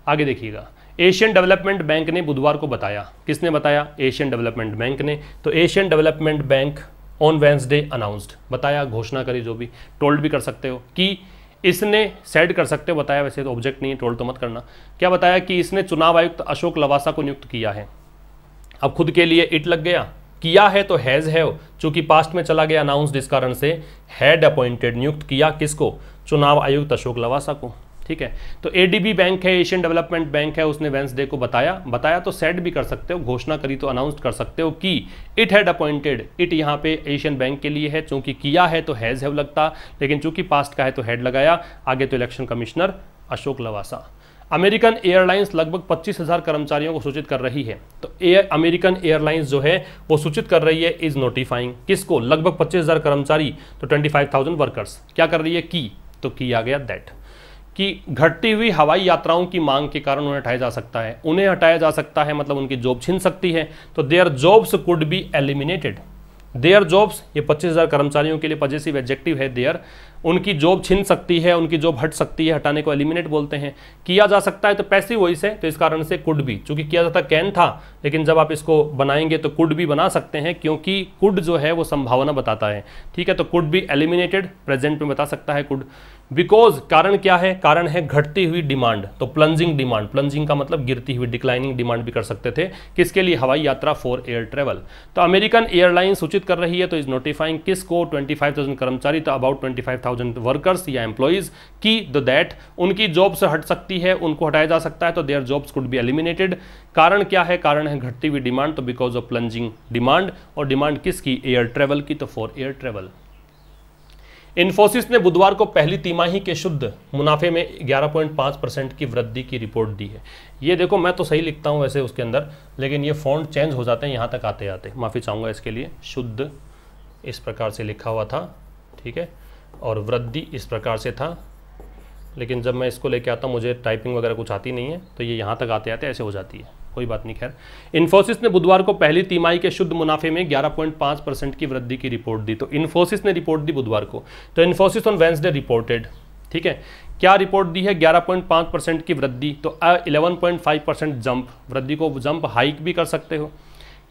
आगे देखिएगा एशियन डेवलपमेंट बैंक ने बुधवार को बताया किसने बताया एशियन डेवलपमेंट बैंक ने तो Asian development bank on Wednesday announced बताया घोषणा करी जो भी टोल्ड भी कर सकते हो कि इसने सेड कर सकते हो बताया वैसे तो ऑब्जेक्ट नहीं है टोल्ड तो मत करना क्या बताया कि इसने चुनाव आयुक्त अशोक लवासा को नियुक्त किया है अब खुद के लिए इट लग गया किया है तो हैज़ है चूंकि पास्ट में चला गया अनाउंस इस कारण से हैड अपॉइंटेड नियुक्त किया किसको चुनाव आयुक्त अशोक लवासा को ठीक है तो एडीबी बैंक है एशियन डेवलपमेंट बैंक है उसने वेंसडे को बताया बताया तो सेट भी कर सकते हो घोषणा करी तो अनाउंस कर सकते हो कि इट हैड अपॉइंटेड इट यहाँ पे एशियन बैंक के लिए है चूंकि किया है तो हैज हैव लगता लेकिन चूंकि पास्ट का है तो हेड लगाया आगे तो election commissioner Ashok Lavasa American airlines लगभग 25,000 कर्मचारियों को सूचित कर रही है तो एयर अमेरिकन एयरलाइंस जो है वो सूचित कर रही है इज नोटिफाइंग किसको लगभग 25,000 कर्मचारी तो 25,000 वर्कर्स क्या कर रही है की तो किया गया दैट कि घटती हुई हवाई यात्राओं की मांग के कारण उन्हें हटाया जा सकता है उन्हें हटाया जा सकता है मतलब उनकी जॉब छिन सकती है तो their jobs could be eliminated their jobs ये पच्चीस हज़ार कर्मचारियों के लिए पजेसिव एब्जेक्टिव है देयर उनकी जॉब छिन सकती है उनकी जॉब हट सकती है हटाने को एलिमिनेट बोलते हैं किया जा सकता है तो पैसिव वॉइस है तो इस कारण से कुड भी चूंकि किया जाता कैन था लेकिन जब आप इसको बनाएंगे तो कुड भी बना सकते हैं क्योंकि कुड जो है वो संभावना बताता है ठीक है तो कुड भी एलिमिनेटेड प्रेजेंट में बता सकता है कुड बिकॉज कारण क्या है कारण है घटती हुई डिमांड तो प्लंजिंग डिमांड प्लंजिंग का मतलब गिरती हुई डिक्लाइनिंग डिमांड भी कर सकते थे किसके लिए हवाई यात्रा फॉर एयर ट्रेवल तो अमेरिकन एयरलाइन सूचित कर रही है तो इज नोटिफाइंग किस को ट्वेंटी कर्मचारी तो अबाउट 25,000 वर्कर्स या एम्प्लॉयज की द तो दैट उनकी जॉब हट सकती है उनको हटाया जा सकता है तो देयर जॉब्स कुड भी एलिमिनेटेड कारण क्या है कारण है घटती हुई डिमांड तो बिकॉज ऑफ प्लंजिंग डिमांड और डिमांड किसकी एयर ट्रेवल की तो फॉर एयर ट्रेवल इन्फोसिस ने बुधवार को पहली तिमाही के शुद्ध मुनाफे में 11.5 परसेंट की वृद्धि की रिपोर्ट दी है ये देखो मैं तो सही लिखता हूँ वैसे उसके अंदर लेकिन ये फॉन्ट चेंज हो जाते हैं यहाँ तक आते आते माफ़ी चाहूँगा इसके लिए शुद्ध इस प्रकार से लिखा हुआ था ठीक है और वृद्धि इस प्रकार से था लेकिन जब मैं इसको लेके आता हूँ मुझे टाइपिंग वगैरह कुछ आती नहीं है तो ये यहाँ तक आते आते ऐसे हो जाती है कोई बात नहीं खैर इन्फोसिस ने बुधवार को पहली तिमाही के शुद्ध मुनाफे में 11.5 परसेंट की वृद्धि की रिपोर्ट दी तो इन्फोसिस ने रिपोर्ट दी बुधवार को तो इन्फोसिस ऑन वेंसडे रिपोर्टेड ठीक है क्या रिपोर्ट दी है 11.5 परसेंट की वृद्धि तो 11.5 परसेंट जंप वृद्धि को जंप हाइक भी कर सकते हो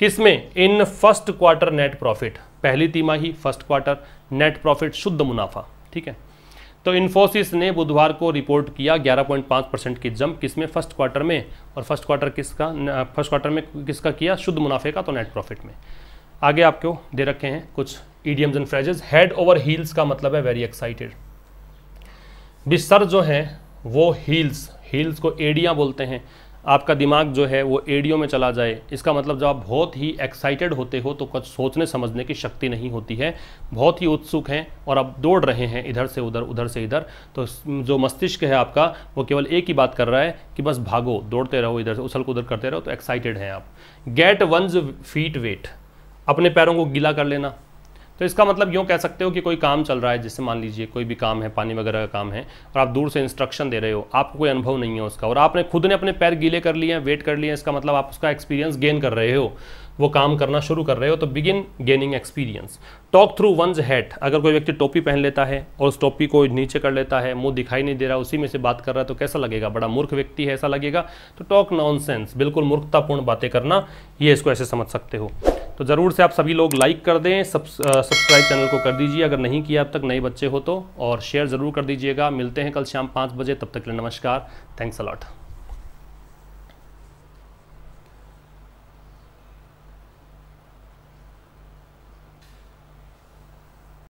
किसमें in first quarter net profit पहली तिमाही फर्स्ट क्वार्टर नेट प्रॉफिट शुद्ध मुनाफा ठीक है तो इन्फोसिस ने बुधवार को रिपोर्ट किया 11.5 परसेंट की जंप किसमें फर्स्ट क्वार्टर में और फर्स्ट क्वार्टर किसका फर्स्ट क्वार्टर में किसका किया शुद्ध मुनाफे का तो नेट प्रॉफिट में आगे आपको दे रखे हैं कुछ idioms and phrases head over heels का मतलब है वेरी एक्साइटेड भी सर जो है वो हील्स हील्स को एडिया बोलते हैं आपका दिमाग जो है वो एडियो में चला जाए इसका मतलब जब आप बहुत ही एक्साइटेड होते हो तो कुछ सोचने समझने की शक्ति नहीं होती है बहुत ही उत्सुक हैं और आप दौड़ रहे हैं इधर से उधर उधर से इधर तो जो मस्तिष्क है आपका वो केवल एक ही बात कर रहा है कि बस भागो दौड़ते रहो इधर से उछल उधर करते रहो तो एक्साइटेड हैं आप गेट वंज फीट वेट अपने पैरों को गीला कर लेना तो इसका मतलब यूँ कह सकते हो कि कोई काम चल रहा है जैसे मान लीजिए कोई भी काम है पानी वगैरह का काम है और आप दूर से इंस्ट्रक्शन दे रहे हो आपको कोई अनुभव नहीं है उसका और आपने खुद ने अपने पैर गीले कर लिए हैं वेट कर लिए इसका मतलब आप उसका एक्सपीरियंस गेन कर रहे हो वो काम करना शुरू कर रहे हो तो begin gaining experience talk through one's hat अगर कोई व्यक्ति टोपी पहन लेता है और उस टोपी को नीचे कर लेता है मुंह दिखाई नहीं दे रहा उसी में से बात कर रहा है तो कैसा लगेगा बड़ा मूर्ख व्यक्ति है ऐसा लगेगा तो टॉक नॉनसेंस बिल्कुल मूर्खतापूर्ण बातें करना ये इसको ऐसे समझ सकते हो तो ज़रूर से आप सभी लोग लाइक कर दें सब्सक्राइब चैनल को कर दीजिए अगर नहीं किया अब तक नए बच्चे हो तो और शेयर ज़रूर कर दीजिएगा मिलते हैं कल शाम पाँच बजे तब तक के लिए नमस्कार थैंक्स अलॉट